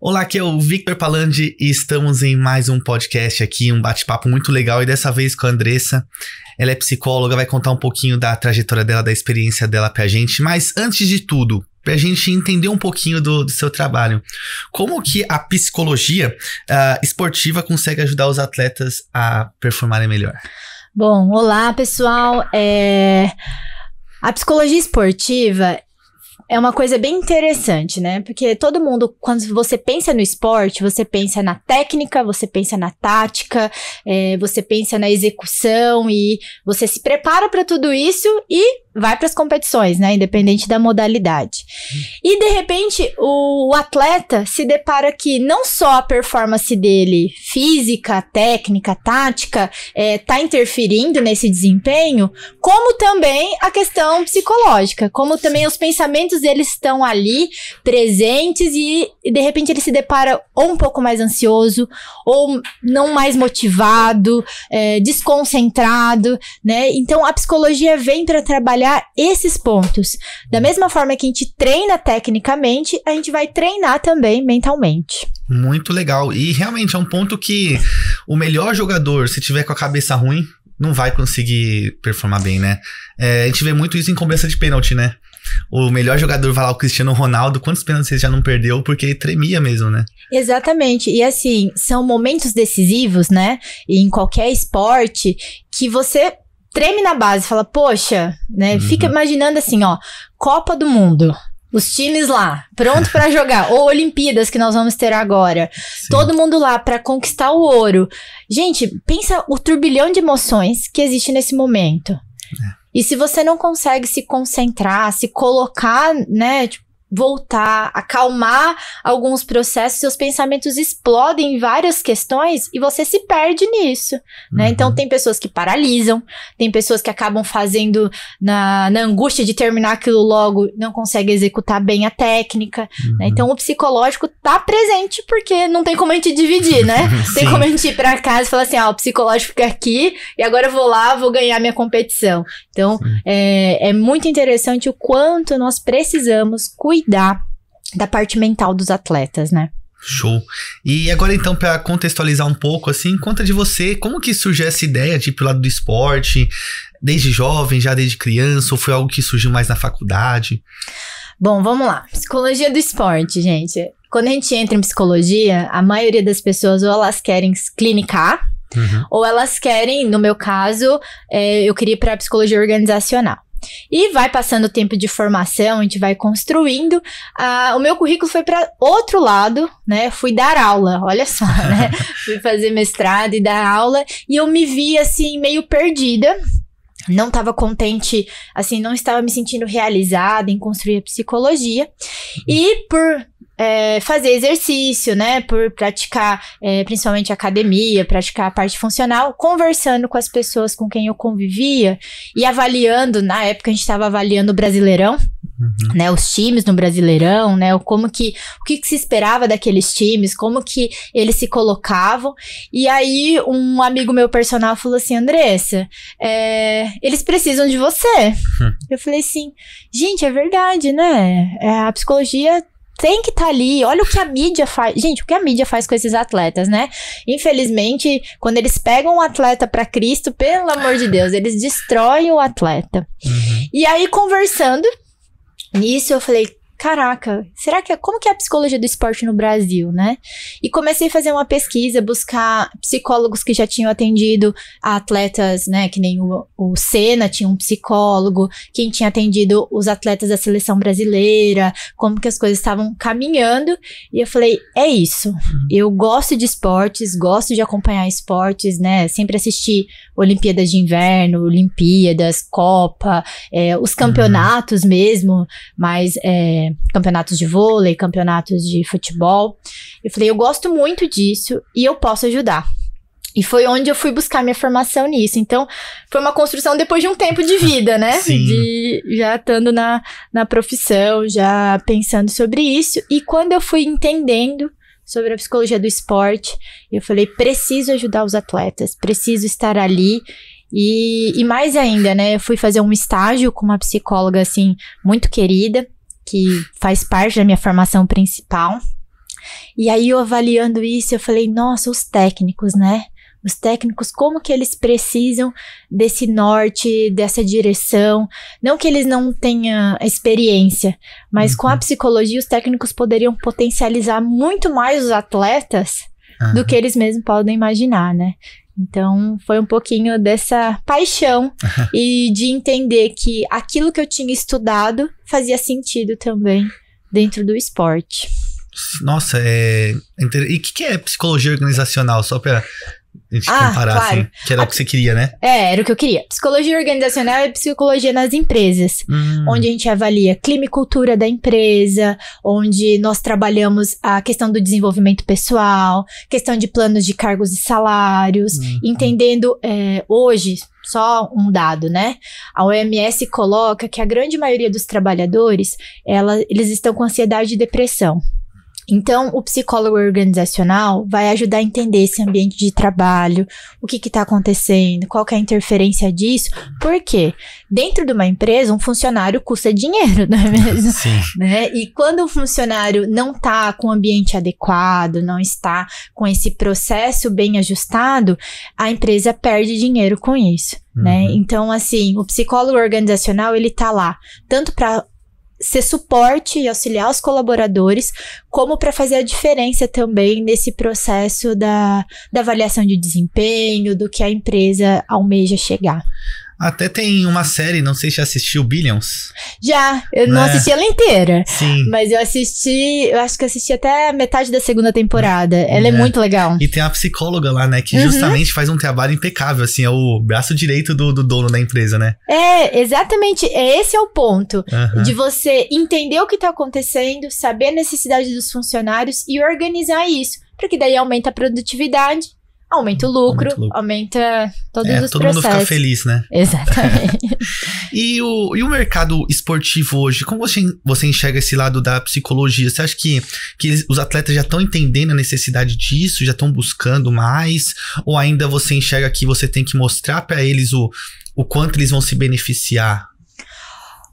Olá, aqui é o Victor Palandi e estamos em mais um podcast aqui, um bate-papo muito legal e dessa vez com a Andressa. Ela é psicóloga, vai contar um pouquinho da trajetória dela, da experiência dela pra gente, mas antes de tudo, pra gente entender um pouquinho do, do seu trabalho, como que a psicologia uh, esportiva consegue ajudar os atletas a performarem melhor? Bom, olá pessoal, é... A psicologia esportiva é uma coisa bem interessante, né? Porque todo mundo, quando você pensa no esporte, você pensa na técnica, você pensa na tática, é, você pensa na execução e você se prepara para tudo isso e vai para as competições, né? Independente da modalidade. E de repente o, o, atleta se depara que não só a performance dele, física, técnica, tática, é, tá interferindo nesse desempenho, como também a questão psicológica, como também os pensamentos eles estão ali presentes e, e de repente ele se depara ou um pouco mais ansioso ou não mais motivado, é, desconcentrado, né? Então a psicologia vem para trabalhar trabalhar esses pontos. Da mesma forma que a gente treina tecnicamente, a gente vai treinar também mentalmente. Muito legal. E realmente é um ponto que o melhor jogador, se tiver com a cabeça ruim, não vai conseguir performar bem, né? É, a gente vê muito isso em cobrança de pênalti, né? O melhor jogador vai lá, o Cristiano Ronaldo, quantos pênaltis ele já não perdeu? Porque ele tremia mesmo, né? Exatamente. E assim, são momentos decisivos, né? em qualquer esporte que você treme na base, fala, poxa, né? Uhum. Fica imaginando assim, ó, Copa do Mundo. Os times lá, pronto para jogar. Ou Olimpíadas que nós vamos ter agora. Sim. Todo mundo lá para conquistar o ouro. Gente, pensa o turbilhão de emoções que existe nesse momento. É. E se você não consegue se concentrar, se colocar, né, tipo, voltar, acalmar alguns processos, seus pensamentos explodem em várias questões e você se perde nisso, né? Uhum. Então tem pessoas que paralisam, tem pessoas que acabam fazendo na, na angústia de terminar aquilo logo, não consegue executar bem a técnica, né? uhum. né? Então o psicológico tá presente porque não tem como a gente dividir, né? tem como a gente ir para casa e falar assim, ah, o psicológico fica aqui e agora eu vou lá, vou ganhar minha competição. Então é, é muito interessante o quanto nós precisamos cuidar cuidar da parte mental dos atletas, né? Show. E agora então para contextualizar um pouco assim, conta de você, como que surgiu essa ideia de ir pro lado do esporte, desde jovem, já desde criança, ou foi algo que surgiu mais na faculdade? Bom, vamos lá. Psicologia do esporte, gente. Quando a gente entra em psicologia, a maioria das pessoas ou elas querem clinicar, uhum. ou elas querem, no meu caso, é, eu queria ir para psicologia organizacional. E vai passando o tempo de formação, a gente vai construindo. Ah, o meu currículo foi para outro lado, né? Fui dar aula, olha só, né? Fui fazer mestrado e dar aula. E eu me vi assim, meio perdida. Não estava contente, assim, não estava me sentindo realizada em construir a psicologia. E por é, fazer exercício, né? Por praticar, é, principalmente academia, praticar a parte funcional, conversando com as pessoas com quem eu convivia e avaliando. Na época a gente estava avaliando o Brasileirão, Uhum. Né, os times no Brasileirão, né, como que, o que, que, se esperava daqueles times, como que eles se colocavam. E aí um amigo meu personal falou assim, Andressa, é, eles precisam de você. Uhum. Eu falei assim, gente, é verdade, né? É, a psicologia tem que estar tá ali. Olha o que a mídia faz. Gente, o que a mídia faz com esses atletas, né? Infelizmente, quando eles pegam um atleta para Cristo, pelo amor de Deus, eles destroem o atleta. Uhum. E aí, conversando nisso, eu falei: caraca, será que é, como que é a psicologia do esporte no Brasil, né? E comecei a fazer uma pesquisa, buscar psicólogos que já tinham atendido atletas, né, que nem o, o Senna tinha um psicólogo, quem tinha atendido os atletas da seleção brasileira, como que as coisas estavam caminhando, e eu falei, é isso. Uhum. Eu gosto de esportes, gosto de acompanhar esportes, né? Sempre assisti Olimpíadas de Inverno, Olimpíadas, Copa, é, os uhum. campeonatos uhum. mesmo, mas é, campeonatos de vôlei, campeonatos de futebol. Eu falei, eu gosto muito disso e eu posso ajudar. E foi onde eu fui buscar minha formação nisso. Então, foi uma construção depois de um tempo de vida, né? Sim. De, já estando na, na profissão, já pensando sobre isso. E quando eu fui entendendo sobre a psicologia do esporte. Eu falei, preciso ajudar os atletas, preciso estar ali. E, e mais ainda, né? Eu fui fazer um estágio com uma psicóloga, assim, muito querida, que faz parte da minha formação principal. E aí, eu avaliando isso, eu falei, nossa, os técnicos, né? os técnicos, como que eles precisam desse norte, dessa direção. Não que eles não tenham experiência, mas uhum. com a uhum. psicologia, os técnicos poderiam potencializar muito mais os atletas uhum. do que eles mesmos podem imaginar, né? Então, foi um pouquinho dessa paixão e de entender que aquilo que eu tinha estudado fazia sentido também dentro do esporte. Nossa, é. E o que, que é psicologia organizacional? Só para gente ah, comparar, assim, claro. assim, que era a, o que você queria, né? É, era o que eu queria. Psicologia organizacional é psicologia nas empresas, hum. onde a gente avalia clima e cultura da empresa, onde nós trabalhamos a questão do desenvolvimento pessoal, questão de planos de cargos e salários, hum. Tá. entendendo é, hoje. Só um dado, né? A OMS coloca que a grande maioria dos trabalhadores, ela, eles estão com ansiedade e depressão. Então, o psicólogo organizacional vai ajudar a entender esse ambiente de trabalho, o que está acontecendo, qual é a interferência disso, porque dentro de uma empresa, um funcionário custa dinheiro, não é mesmo? Sim. Né? E quando o funcionário não está com o ambiente adequado, não está com esse processo bem ajustado, a empresa perde dinheiro com isso. Né? Uhum. Então, assim, o psicólogo organizacional ele está lá tanto para ser suporte e auxiliar os colaboradores, como para fazer a diferença também nesse processo da, da avaliação de desempenho, do que a empresa almeja chegar. Até tem uma série, não sei se já assistiu Billions. Já, eu não né? assisti ela inteira. Sim. Mas eu assisti, eu acho que assisti até metade da segunda temporada. Ela é, é muito legal. E tem a psicóloga lá, né, que uhum. justamente faz um trabalho impecável, assim, é o braço direito do, do dono da empresa, né? É, exatamente. É, esse é o ponto. Uhum. De você entender o que tá acontecendo, saber a necessidade dos funcionários e organizar isso. Porque daí aumenta a produtividade Aumenta o lucro, aumenta, o lucro. aumenta todos é, os todo processos. Todo mundo fica feliz, né? Exatamente. e, o, e o mercado esportivo hoje, como você, você enxerga esse lado da psicologia? Você acha que, que eles, os atletas já estão entendendo a necessidade disso, já estão buscando mais? Ou ainda você enxerga que você tem que mostrar para eles o, o quanto eles vão se beneficiar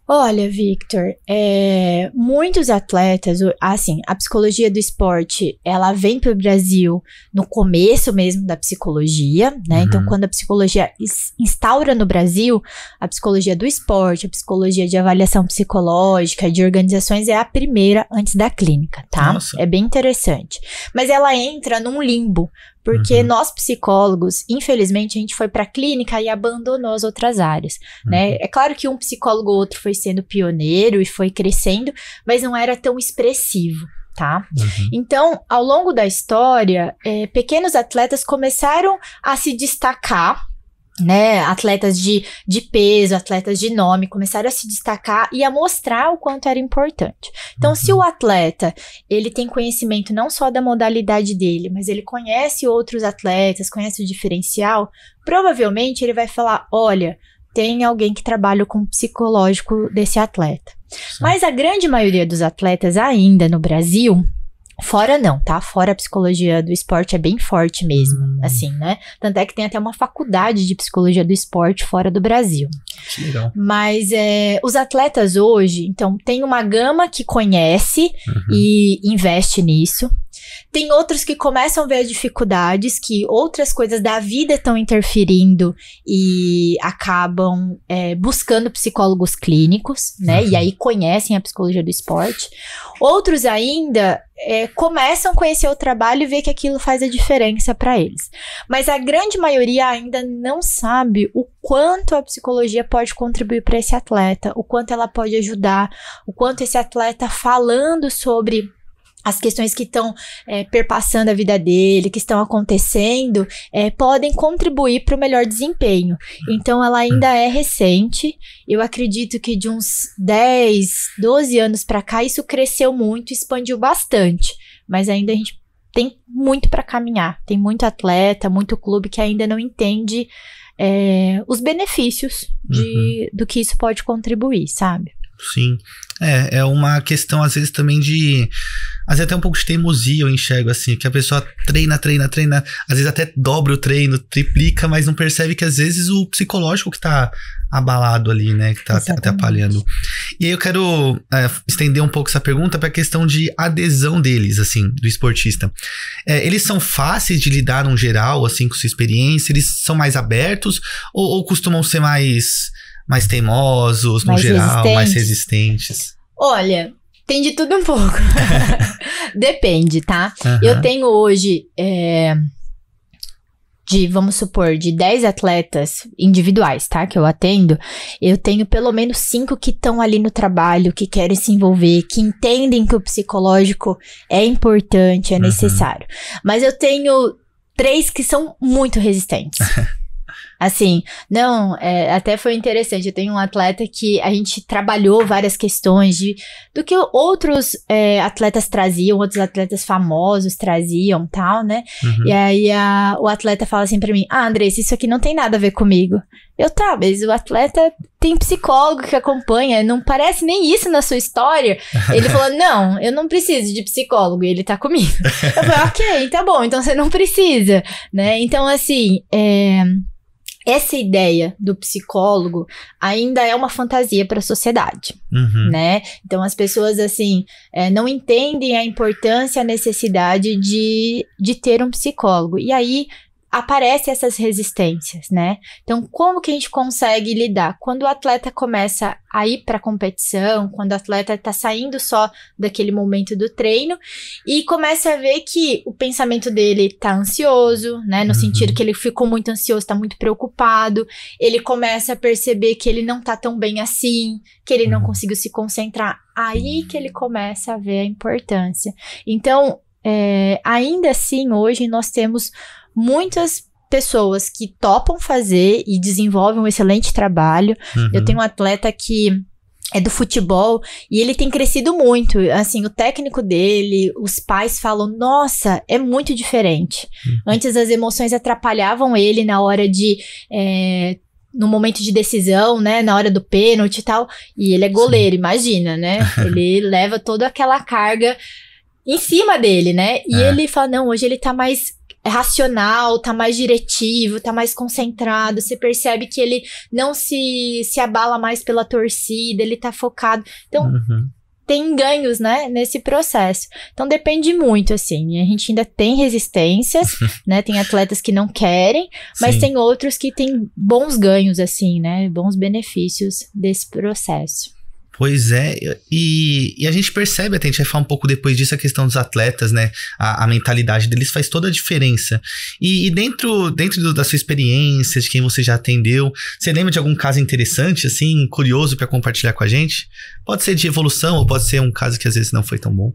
Olha, Victor, é, muitos atletas, assim, a psicologia do esporte, ela vem para o Brasil no começo mesmo da psicologia, né? Então, uhum. Então, quando a psicologia instaura no Brasil, a psicologia do esporte, a psicologia de avaliação psicológica, de organizações, é a primeira antes da clínica, tá? Nossa. É bem interessante. Mas ela entra num limbo, porque uhum. nós psicólogos, infelizmente, a gente foi para a clínica e abandonou as outras áreas, né? uhum. né? É claro que um psicólogo ou outro foi sendo pioneiro e foi crescendo, mas não era tão expressivo. Tá? Uhum. Então, ao longo da história, é, pequenos atletas começaram a se destacar né, atletas de, de peso, atletas de nome, começaram a se destacar e a mostrar o quanto era importante. Então, uhum. se o atleta, ele tem conhecimento não só da modalidade dele, mas ele conhece outros atletas, conhece o diferencial, provavelmente ele vai falar, olha, tem alguém que trabalha com o psicológico desse atleta. Sim. Mas a grande maioria dos atletas ainda no Brasil Fora não, tá? Fora a psicologia do esporte é bem forte mesmo, hum. assim, né? Tanto é que tem até uma faculdade de psicologia do esporte fora do Brasil. Legal. Mas é, os atletas hoje, então, tem uma gama que conhece uhum. e investe nisso. Tem outros que começam a ver as dificuldades, que outras coisas da vida estão interferindo e acabam é, buscando psicólogos clínicos, né? Uhum. E aí conhecem a psicologia do esporte. Outros ainda é, começam a conhecer o trabalho e ver que aquilo faz a diferença para eles. Mas a grande maioria ainda não sabe o quanto a psicologia pode contribuir para esse atleta, o quanto ela pode ajudar, o quanto esse atleta falando sobre as questões que estão é, perpassando a vida dele, que estão acontecendo, é, podem contribuir para o melhor desempenho. Então, ela ainda é recente. Eu acredito que de uns 10, 12 anos para cá, isso cresceu muito, expandiu bastante. Mas ainda a gente tem muito para caminhar. Tem muito atleta, muito clube que ainda não entende é, os benefícios de, uhum. do que isso pode contribuir, sabe? Sim. É, é uma questão, às vezes, também de. Às vezes até um pouco de teimosia eu enxergo, assim, que a pessoa treina, treina, treina, às vezes até dobra o treino, triplica, mas não percebe que às vezes o psicológico que tá abalado ali, né, que tá Exatamente. atrapalhando. E aí eu quero é, estender um pouco essa pergunta para a questão de adesão deles, assim, do esportista. É, eles são fáceis de lidar no geral, assim, com sua experiência? Eles são mais abertos ou, ou costumam ser mais mais teimosos, mais no geral, mais resistentes? Olha, tem de tudo um pouco. Depende, tá? Uhum. Eu tenho hoje. É, de, vamos supor, de 10 atletas individuais, tá? Que eu atendo, eu tenho pelo menos 5 que estão ali no trabalho, que querem se envolver, que entendem que o psicológico é importante, é uhum. necessário. Uhum. Mas eu tenho três que são muito resistentes. Assim, não, é, até foi interessante. Eu tenho um atleta que a gente trabalhou várias questões de, do que outros é, atletas traziam, outros atletas famosos traziam tal, né? Uhum. E aí a, o atleta fala assim para mim: Ah, Andressa, isso aqui não tem nada a ver comigo. Eu tá, mas o atleta tem psicólogo que acompanha, não parece nem isso na sua história. Ele falou: Não, eu não preciso de psicólogo, e ele tá comigo. Eu falei: Ok, tá bom, então você não precisa, né? Então, assim, é essa ideia do psicólogo ainda é uma fantasia para a sociedade, uhum. né? Então as pessoas assim é, não entendem a importância, a necessidade de, de ter um psicólogo. E aí aparecem essas resistências, né? Então, como que a gente consegue lidar? Quando o atleta começa a ir para a competição, quando o atleta está saindo só daquele momento do treino e começa a ver que o pensamento dele está ansioso, né? No uhum. sentido que ele ficou muito ansioso, está muito preocupado, ele começa a perceber que ele não está tão bem assim, que ele uhum. não conseguiu se concentrar. Aí que ele começa a ver a importância. Então, é, ainda assim, hoje nós temos muitas pessoas que topam fazer e desenvolvem um excelente trabalho. Uhum. Eu tenho um atleta que é do futebol e ele tem crescido muito. Assim, o técnico dele, os pais falam: nossa, é muito diferente. Uhum. Antes as emoções atrapalhavam ele na hora de. É, no momento de decisão, né, na hora do pênalti e tal, e ele é goleiro, Sim. imagina, né? ele leva toda aquela carga em cima dele, né? E é. ele fala: "Não, hoje ele tá mais é racional, tá mais diretivo, tá mais concentrado. Você percebe que ele não se, se abala mais pela torcida, ele tá focado. Então, uhum. tem ganhos, né, nesse processo. Então, depende muito, assim. A gente ainda tem resistências, né? Tem atletas que não querem, mas Sim. tem outros que têm bons ganhos, assim, né? Bons benefícios desse processo. Pois é, e, e, a gente percebe, até a gente vai falar um pouco depois disso, a questão dos atletas, né? A, a mentalidade deles faz toda a diferença. E, e dentro, dentro do, da sua experiência, de quem você já atendeu, você lembra de algum caso interessante, assim, curioso para compartilhar com a gente? Pode ser de evolução ou pode ser um caso que às vezes não foi tão bom?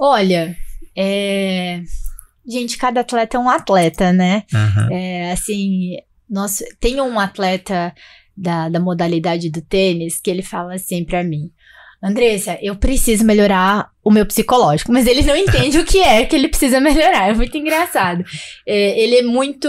Olha, é. Gente, cada atleta é um atleta, né? Uhum. É, assim, nós, tem um atleta da, da modalidade do tênis, que ele fala assim para mim. Andressa, eu preciso melhorar o meu psicológico, mas ele não entende o que é que ele precisa melhorar. É muito engraçado. É, ele é muito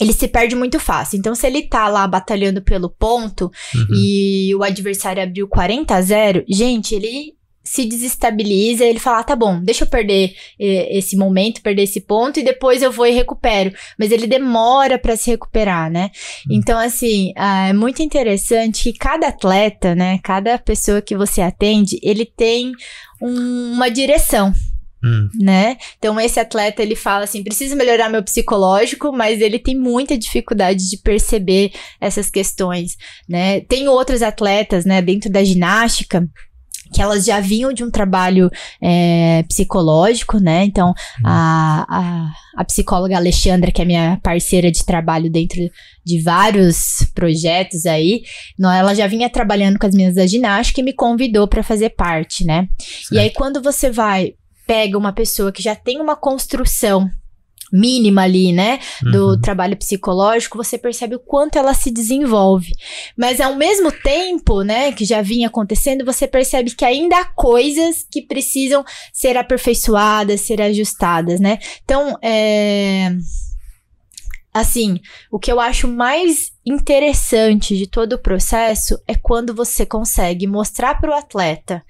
ele se perde muito fácil. Então, se ele tá lá batalhando pelo ponto uhum. e o adversário abriu 40 a 0, gente, ele se desestabiliza, ele fala, ah, tá bom, deixa eu perder eh, esse momento, perder esse ponto e depois eu vou e recupero. Mas ele demora para se recuperar, né? Hum. Então, assim, ah, é muito interessante que cada atleta, né, cada pessoa que você atende, ele tem um, uma direção, Hum. Né? Então, esse atleta ele fala assim: preciso melhorar meu psicológico, mas ele tem muita dificuldade de perceber essas questões. Né? Tem outros atletas né, dentro da ginástica que elas já vinham de um trabalho é, psicológico, né? Então, uhum. a, a, a, psicóloga Alexandra, que é minha parceira de trabalho dentro de vários projetos aí, ela já vinha trabalhando com as meninas da ginástica e me convidou para fazer parte, né? Certo. E aí, quando você vai, pega uma pessoa que já tem uma construção mínima ali, né, do uhum. trabalho psicológico, você percebe o quanto ela se desenvolve. Mas ao mesmo tempo, né, que já vinha acontecendo, você percebe que ainda há coisas que precisam ser aperfeiçoadas, ser ajustadas, né? Então, é assim, o que eu acho mais interessante de todo o processo é quando você consegue mostrar para o atleta,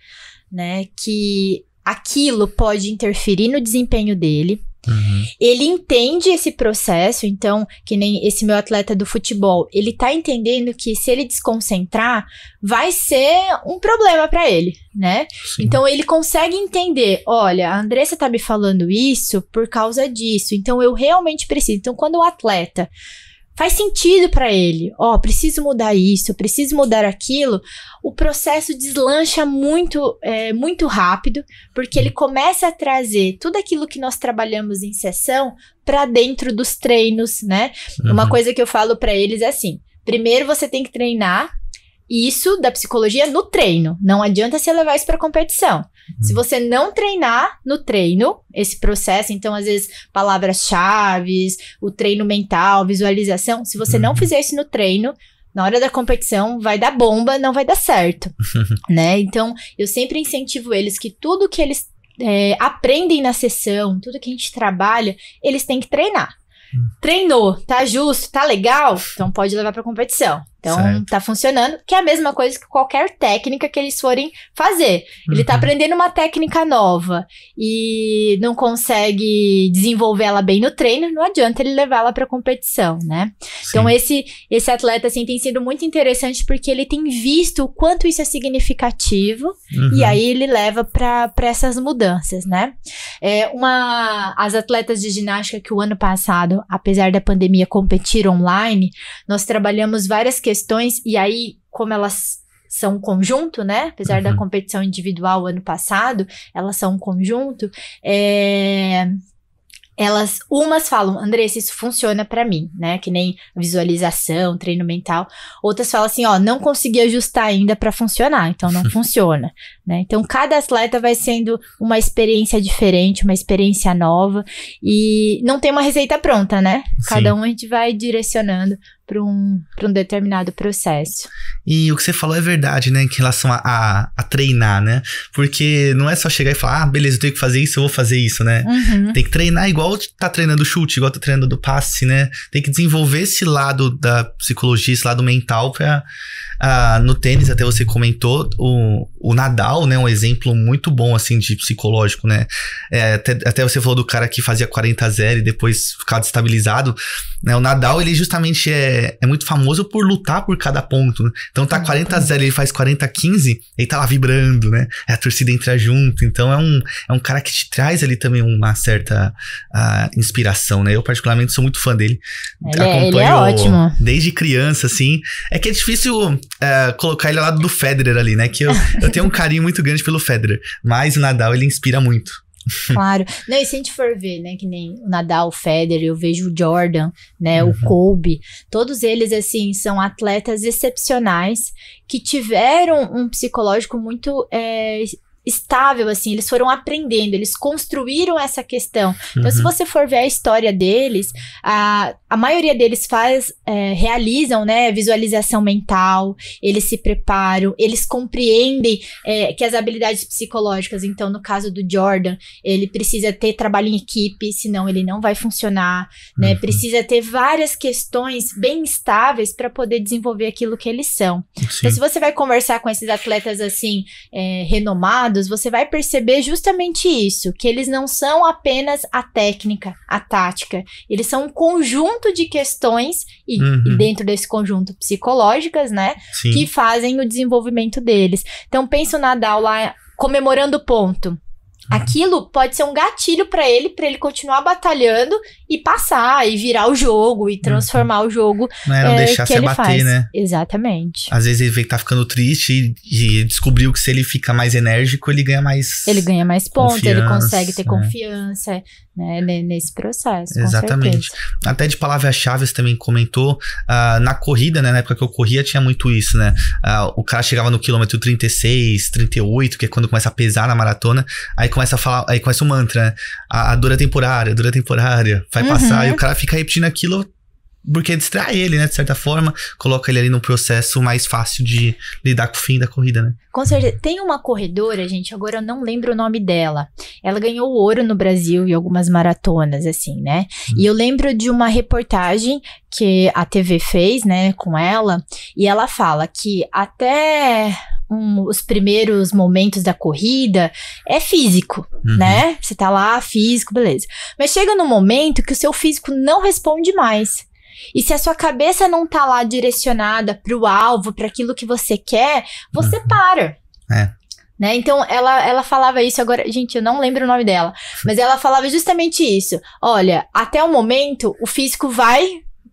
né, que aquilo pode interferir no desempenho dele Uhum. Ele entende esse processo, então, que nem esse meu atleta do futebol, ele tá entendendo que se ele desconcentrar, vai ser um problema para ele, né? Sim. Então ele consegue entender, olha, a Andressa tá me falando isso por causa disso, então eu realmente preciso. Então quando o atleta faz sentido para ele. Ó, oh, preciso mudar isso, preciso mudar aquilo. O processo deslancha muito, é, muito rápido, porque ele começa a trazer tudo aquilo que nós trabalhamos em sessão para dentro dos treinos, né? Uhum. Uma coisa que eu falo para eles é assim: primeiro você tem que treinar isso da psicologia no treino. Não adianta você levar isso para competição. Uhum. Se você não treinar no treino esse processo, então às vezes palavras-chave, o treino mental, visualização, se você uhum. não fizer isso no treino, na hora da competição vai dar bomba, não vai dar certo, né? Então eu sempre incentivo eles que tudo que eles é, aprendem na sessão, tudo que a gente trabalha, eles têm que treinar. Uhum. Treinou, tá justo, tá legal, então pode levar para competição. Então, certo. tá funcionando, que é a mesma coisa que qualquer técnica que eles forem fazer. Ele tá uhum. tá aprendendo uma técnica nova e não consegue desenvolver ela bem no treino, não adianta ele levá-la para competição, né? Então, Sim. Então, esse esse atleta assim tem sido muito interessante porque ele tem visto o quanto isso é significativo uhum. e aí ele leva para essas mudanças, né? É uma as atletas de ginástica que o ano passado, apesar da pandemia, competiram online, nós trabalhamos várias questões, e aí, como elas são um conjunto, né? Apesar uhum. da competição individual ano passado, elas são um conjunto. É... Elas, umas falam, Andressa, isso funciona para mim, né? Que nem visualização, treino mental. Outras falam assim, ó, não consegui ajustar ainda para funcionar, então não funciona, né? Então cada atleta vai sendo uma experiência diferente, uma experiência nova e não tem uma receita pronta, né? Cada Sim. um a gente vai direcionando para um, um determinado processo. E o que você falou é verdade, né? Em relação a, a, a, treinar, né? Porque não é só chegar e falar, ah, beleza, eu tenho que fazer isso, eu vou fazer isso, né? Uhum. Tem que treinar igual tá treinando chute, igual tá treinando do passe, né? Tem que desenvolver esse lado da psicologia, esse lado mental pra. Ah, no tênis, até você comentou, o, o Nadal, né? Um exemplo muito bom, assim, de psicológico, né? É, até, até você falou do cara que fazia 40 a 0 e depois ficava destabilizado, né? O Nadal, ele justamente é é, é, muito famoso por lutar por cada ponto, né? Então tá 40 uhum. a 0 ele faz 40 a 15, ele tá lá vibrando, né? É a torcida entra junto. Então é um, é um cara que te traz ali também uma certa a, ah, inspiração, né? Eu, particularmente, sou muito fã dele. Ele, Acompanho é- ele é ótimo. Desde criança, assim. É que é difícil é, colocar ele ao lado do Federer ali, né? Que eu, eu tenho um carinho muito grande pelo Federer. Mas o Nadal, ele inspira muito. Claro. Não, e se a gente for ver, né, que nem o Nadal, o Federer, eu vejo o Jordan, né, uhum. o Kobe, todos eles, assim, são atletas excepcionais que tiveram um psicológico muito é, estável, assim, eles foram aprendendo, eles construíram essa questão. Então, uhum. se você for ver a história deles, a, a maioria deles faz, é, realizam, né, visualização mental, eles se preparam, eles compreendem é, que as habilidades psicológicas, então, no caso do Jordan, ele precisa ter trabalho em equipe, senão ele não vai funcionar, né, uhum. precisa ter várias questões bem estáveis para poder desenvolver aquilo que eles são. Então, Sim. Então, se você vai conversar com esses atletas, assim, é, renomados, dados, você vai perceber justamente isso, que eles não são apenas a técnica, a tática, eles são um conjunto de questões e, uhum. e dentro desse conjunto psicológicas, né, Sim. que fazem o desenvolvimento deles. Então pensa o Nadal lá comemorando o ponto. Uhum. Aquilo pode ser um gatilho para ele, para ele continuar batalhando e passar e virar o jogo e uhum. transformar uhum. o jogo. Não era é, é, deixar se abater, faz. né? Exatamente. Às vezes ele vê que tá ficando triste e, e, descobriu que se ele fica mais enérgico, ele ganha mais. Ele ganha mais pontos, ele consegue ter é. confiança né, nesse processo. Exatamente. Até de palavra chave você também comentou, uh, na corrida, né? Na época que eu corria, tinha muito isso, né? Uh, o cara chegava no quilômetro 36, 38, que é quando começa a pesar na maratona, aí começa a falar, aí começa o mantra, né? A, a dura temporária, dura temporária vai uhum. passar, e o uhum. cara fica repetindo aquilo porque distrai ele, né? De certa forma, coloca ele ali num processo mais fácil de lidar com o fim da corrida, né? Com certeza. Tem uma corredora, gente, agora eu não lembro o nome dela. Ela ganhou ouro no Brasil e algumas maratonas, assim, né? Uhum. E eu lembro de uma reportagem que a TV fez, né, com ela, e ela fala que até um, os primeiros momentos da corrida é físico, uhum. né? Você tá lá, físico, beleza. Mas chega no momento que o seu físico não responde mais. E se a sua cabeça não tá lá direcionada pro alvo, para aquilo que você quer, você uhum. para. É. Né? Então, ela, ela falava isso agora. Gente, eu não lembro o nome dela. Mas ela falava justamente isso. Olha, até o momento, o físico vai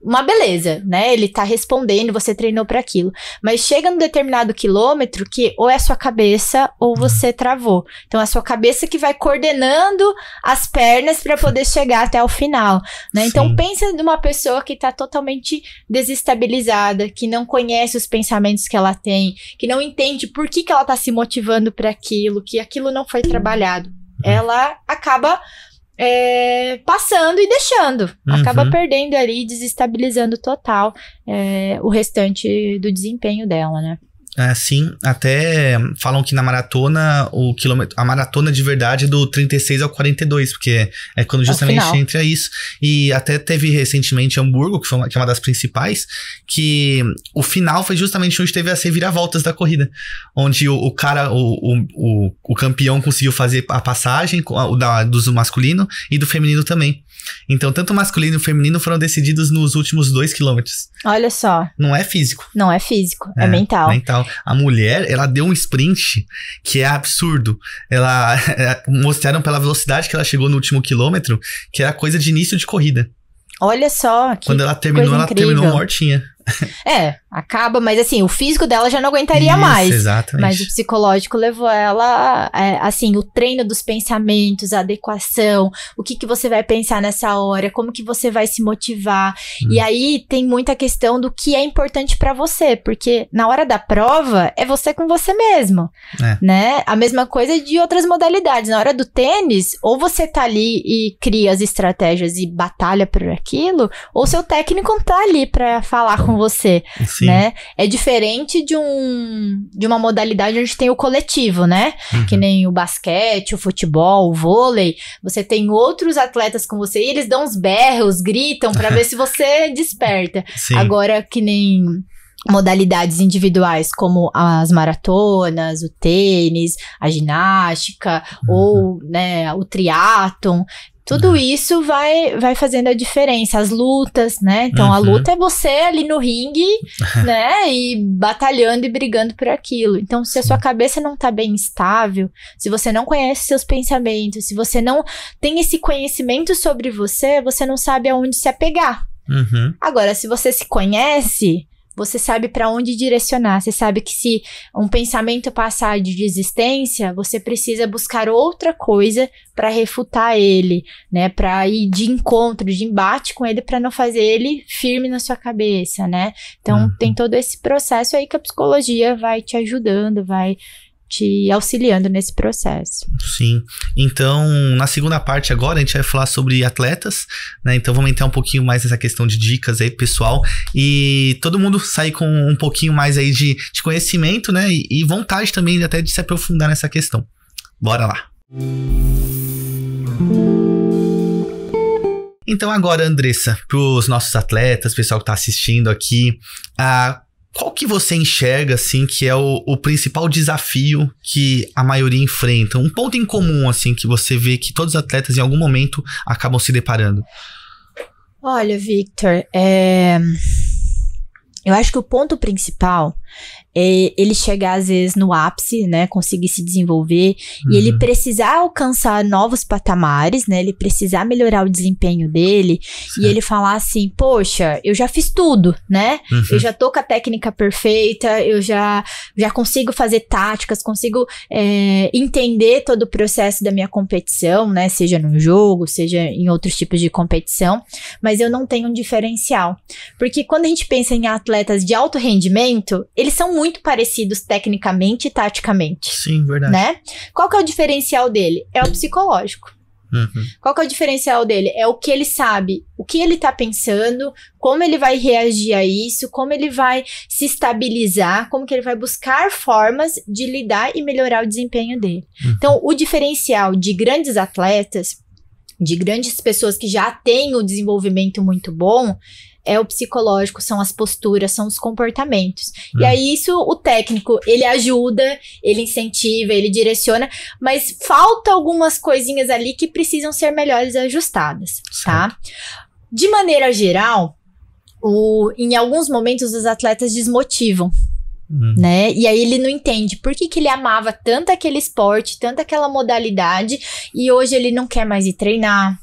uma beleza, né? Ele tá respondendo, você treinou para aquilo. Mas chega num determinado quilômetro que ou é sua cabeça ou uhum. você travou. Então é a sua cabeça que vai coordenando as pernas para poder chegar até o final, né? Então, Sim. Então pensa numa pessoa que tá totalmente desestabilizada, que não conhece os pensamentos que ela tem, que não entende por que que ela tá se motivando para aquilo, que aquilo não foi trabalhado. Uhum. Ela acaba é, passando e deixando. Uhum. Acaba perdendo ali, desestabilizando total é, o restante do desempenho dela, né? É, sim, até falam que na maratona, o quilômetro, a maratona de verdade é do 36 ao 42, porque é quando é justamente é entra isso. E até teve recentemente Hamburgo, que, foi uma, que é uma das principais, que o final foi justamente onde teve as reviravoltas da corrida. Onde o, o cara, o, o, o, campeão conseguiu fazer a passagem o da, dos masculino e do feminino também. Então, tanto masculino e feminino foram decididos nos últimos dois quilômetros. Olha só. Não é físico. Não é físico, é, é mental. É mental. A mulher, ela deu um sprint que é absurdo. Ela é, mostraram pela velocidade que ela chegou no último quilômetro, que era coisa de início de corrida. Olha só. Quando ela terminou, ela incrível. terminou mortinha. É, acaba, mas assim, o físico dela já não aguentaria Isso, mais. Exatamente. Mas o psicológico levou ela, é, assim, o treino dos pensamentos, a adequação, o que que você vai pensar nessa hora, como que você vai se motivar. Hum. E aí tem muita questão do que é importante para você, porque na hora da prova é você com você mesmo, é. né? A mesma coisa de outras modalidades. Na hora do tênis, ou você tá ali e cria as estratégias e batalha por aquilo, ou seu técnico tá ali para falar com você. Sim. Sim. né? É diferente de um de uma modalidade onde tem o coletivo, né? Uhum. Que nem o basquete, o futebol, o vôlei. Você tem outros atletas com você e eles dão uns berros, gritam para ver se você desperta. Sim. Agora que nem modalidades individuais como as maratonas, o tênis, a ginástica uhum. ou né, o triatlon, tudo uhum. isso vai, vai fazendo a diferença. As lutas, né? Então, uhum. a luta é você ali no ringue, né? E batalhando e brigando por aquilo. Então, se a sua cabeça não tá bem estável, se você não conhece seus pensamentos, se você não tem esse conhecimento sobre você, você não sabe aonde se apegar. Uhum. Agora, se você se conhece, você sabe para onde direcionar. Você sabe que se um pensamento passar de desistência, você precisa buscar outra coisa para refutar ele, né? Para ir de encontro, de embate com ele, para não fazer ele firme na sua cabeça, né? Então uhum. tem todo esse processo aí que a psicologia vai te ajudando, vai te auxiliando nesse processo. Sim. Então, na segunda parte agora, a gente vai falar sobre atletas, né? Então, vamos entrar um pouquinho mais nessa questão de dicas aí, pessoal. E todo mundo sair com um pouquinho mais aí de, de conhecimento, né? E, e vontade também até de se aprofundar nessa questão. Bora lá. Então, agora, Andressa, para os nossos atletas, pessoal que está assistindo aqui, a ah, qual que você enxerga, assim, que é o, o, principal desafio que a maioria enfrenta? Um ponto em comum, assim, que você vê que todos os atletas, em algum momento, acabam se deparando? Olha, Victor, é... eu acho que o ponto principal é, ele chegar às vezes no ápice, né, conseguir se desenvolver uhum. e ele uhum. precisar alcançar novos patamares, né, ele precisar melhorar o desempenho dele certo. e ele falar assim, poxa, eu já fiz tudo, né, uhum. eu já tô com a técnica perfeita, eu já, já consigo fazer táticas, consigo é, entender todo o processo da minha competição, né, seja no jogo, seja em outros tipos de competição, mas eu não tenho um diferencial, porque quando a gente pensa em atletas de alto rendimento, eles são muito muito parecidos tecnicamente e taticamente. Sim, verdade. Né? Qual que é o diferencial dele? É o psicológico. Uhum. Qual que é o diferencial dele? É o que ele sabe, o que ele tá pensando, como ele vai reagir a isso, como ele vai se estabilizar, como que ele vai buscar formas de lidar e melhorar o desempenho dele. Uhum. Então, o diferencial de grandes atletas, de grandes pessoas que já têm o desenvolvimento muito bom, é o psicológico, são as posturas, são os comportamentos. Hum. E aí isso o técnico, ele ajuda, ele incentiva, ele direciona, mas falta algumas coisinhas ali que precisam ser melhores ajustadas, tá? certo. tá? De maneira geral, o, em alguns momentos os atletas desmotivam. Hum. Né? E aí ele não entende por que, que ele amava tanto aquele esporte, tanto aquela modalidade, e hoje ele não quer mais ir treinar,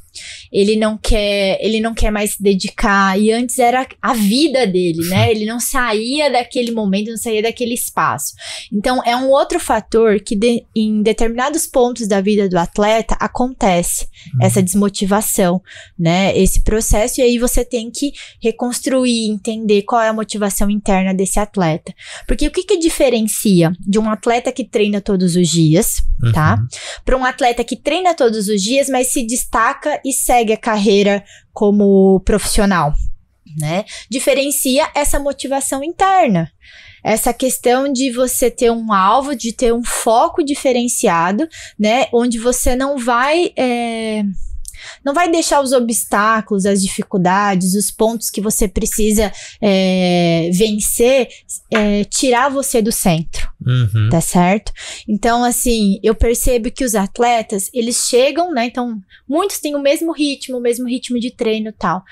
ele não quer, ele não quer mais se dedicar. E antes era a vida dele, né? Ele não saía daquele momento, não saía daquele espaço. Então é um outro fator que de, em determinados pontos da vida do atleta acontece uhum. essa desmotivação, né? Esse processo e aí você tem que reconstruir, entender qual é a motivação interna desse atleta. Porque o que que diferencia de um atleta que treina todos os dias, tá? uhum. tá? Para um atleta que treina todos os dias, mas se destaca e segue segue a carreira como profissional, né? Diferencia essa motivação interna. Essa questão de você ter um alvo, de ter um foco diferenciado, né? Onde você não vai. É não vai deixar os obstáculos, as dificuldades, os pontos que você precisa é, vencer, é, tirar você do centro. Uhum. Tá certo? Então, assim, eu percebo que os atletas, eles chegam, né? Então, muitos têm o mesmo ritmo, o mesmo ritmo de treino e tal.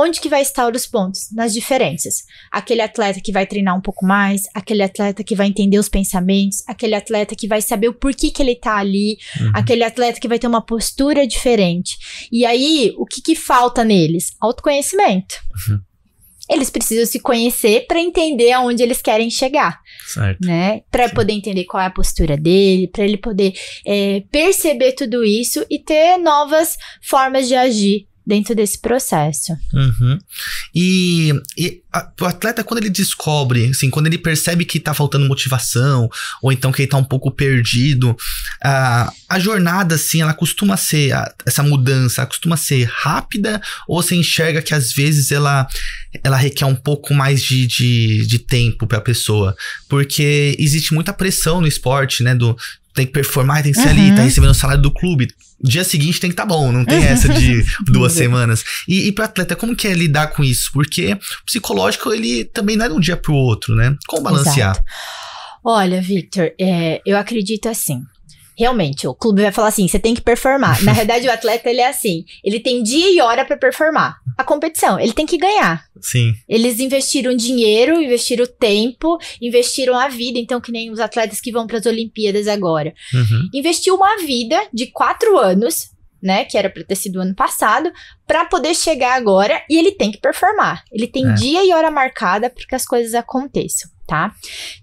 Onde que vai estar os pontos? Nas diferenças. Aquele atleta que vai treinar um pouco mais, aquele atleta que vai entender os pensamentos, aquele atleta que vai saber o porquê que ele tá ali, uhum. aquele atleta que vai ter uma postura diferente. E aí, o que que falta neles? Autoconhecimento. Uhum. Eles precisam se conhecer para entender aonde eles querem chegar. Certo. Né? Para poder entender qual é a postura dele, para ele poder é, perceber tudo isso e ter novas formas de agir dentro desse processo. Uhum. E, e a, o atleta, quando ele descobre, assim, quando ele percebe que tá faltando motivação, ou então que ele tá um pouco perdido, a, a jornada, assim, ela costuma ser, a, essa mudança, ela costuma ser rápida, ou você enxerga que às vezes ela, ela requer um pouco mais de, de, de tempo pra pessoa? Porque existe muita pressão no esporte, né, do, tem que performar, tem que ser uhum. ali, tá uhum. recebendo o salário do clube. Dia seguinte tem que tá bom, não tem essa de duas semanas. E, e para atleta, como que é lidar com isso? Porque o psicológico, ele também não é de um dia pro outro, né? Como balancear? Exato. Olha, Victor, é, eu acredito assim realmente, o clube vai falar assim, você tem que performar. Na realidade, o atleta, ele é assim, ele tem dia e hora para performar. A competição, ele tem que ganhar. Sim. Eles investiram dinheiro, investiram tempo, investiram a vida, então que nem os atletas que vão para as Olimpíadas agora. Uhum. Investiu uma vida de quatro anos né, que era para ter sido ano passado, para poder chegar agora e ele tem que performar. Ele tem é. dia e hora marcada para que as coisas aconteçam tá?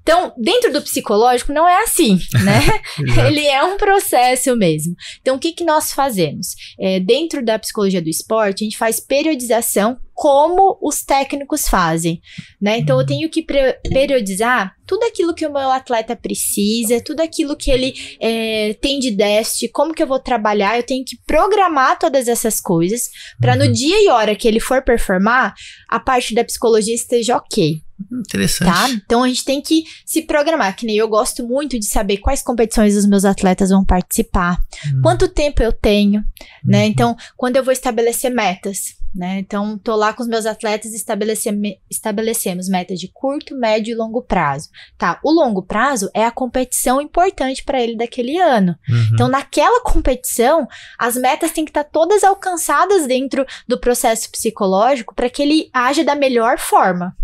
Então, dentro do psicológico não é assim, né? Ele é um processo mesmo. Então, o que, que nós fazemos? É, dentro da psicologia do esporte, a gente faz periodização como os técnicos fazem, né? Então, eu uhum. tenho que periodizar tudo aquilo que o meu atleta precisa, tudo aquilo que ele é, tem de déficit, como que eu vou trabalhar, eu tenho que programar todas essas coisas para no uhum. dia e hora que ele for performar, a parte da psicologia esteja ok. Interessante. Tá? Então a gente tem que se programar, que nem eu gosto muito de saber quais competições os meus atletas vão participar, hum. quanto tempo eu tenho, hum. né? Uhum. Então, quando eu vou estabelecer metas, né? Então, tô lá com os meus atletas e estabelece, estabelecemos metas de curto, médio e longo prazo, tá? O longo prazo é a competição importante para ele daquele ano. Uhum. Então, naquela competição, as metas têm que estar tá todas alcançadas dentro do processo psicológico para que ele age da melhor forma.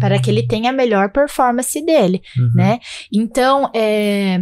Para que ele tenha a melhor performance dele, uhum. né? Então, é,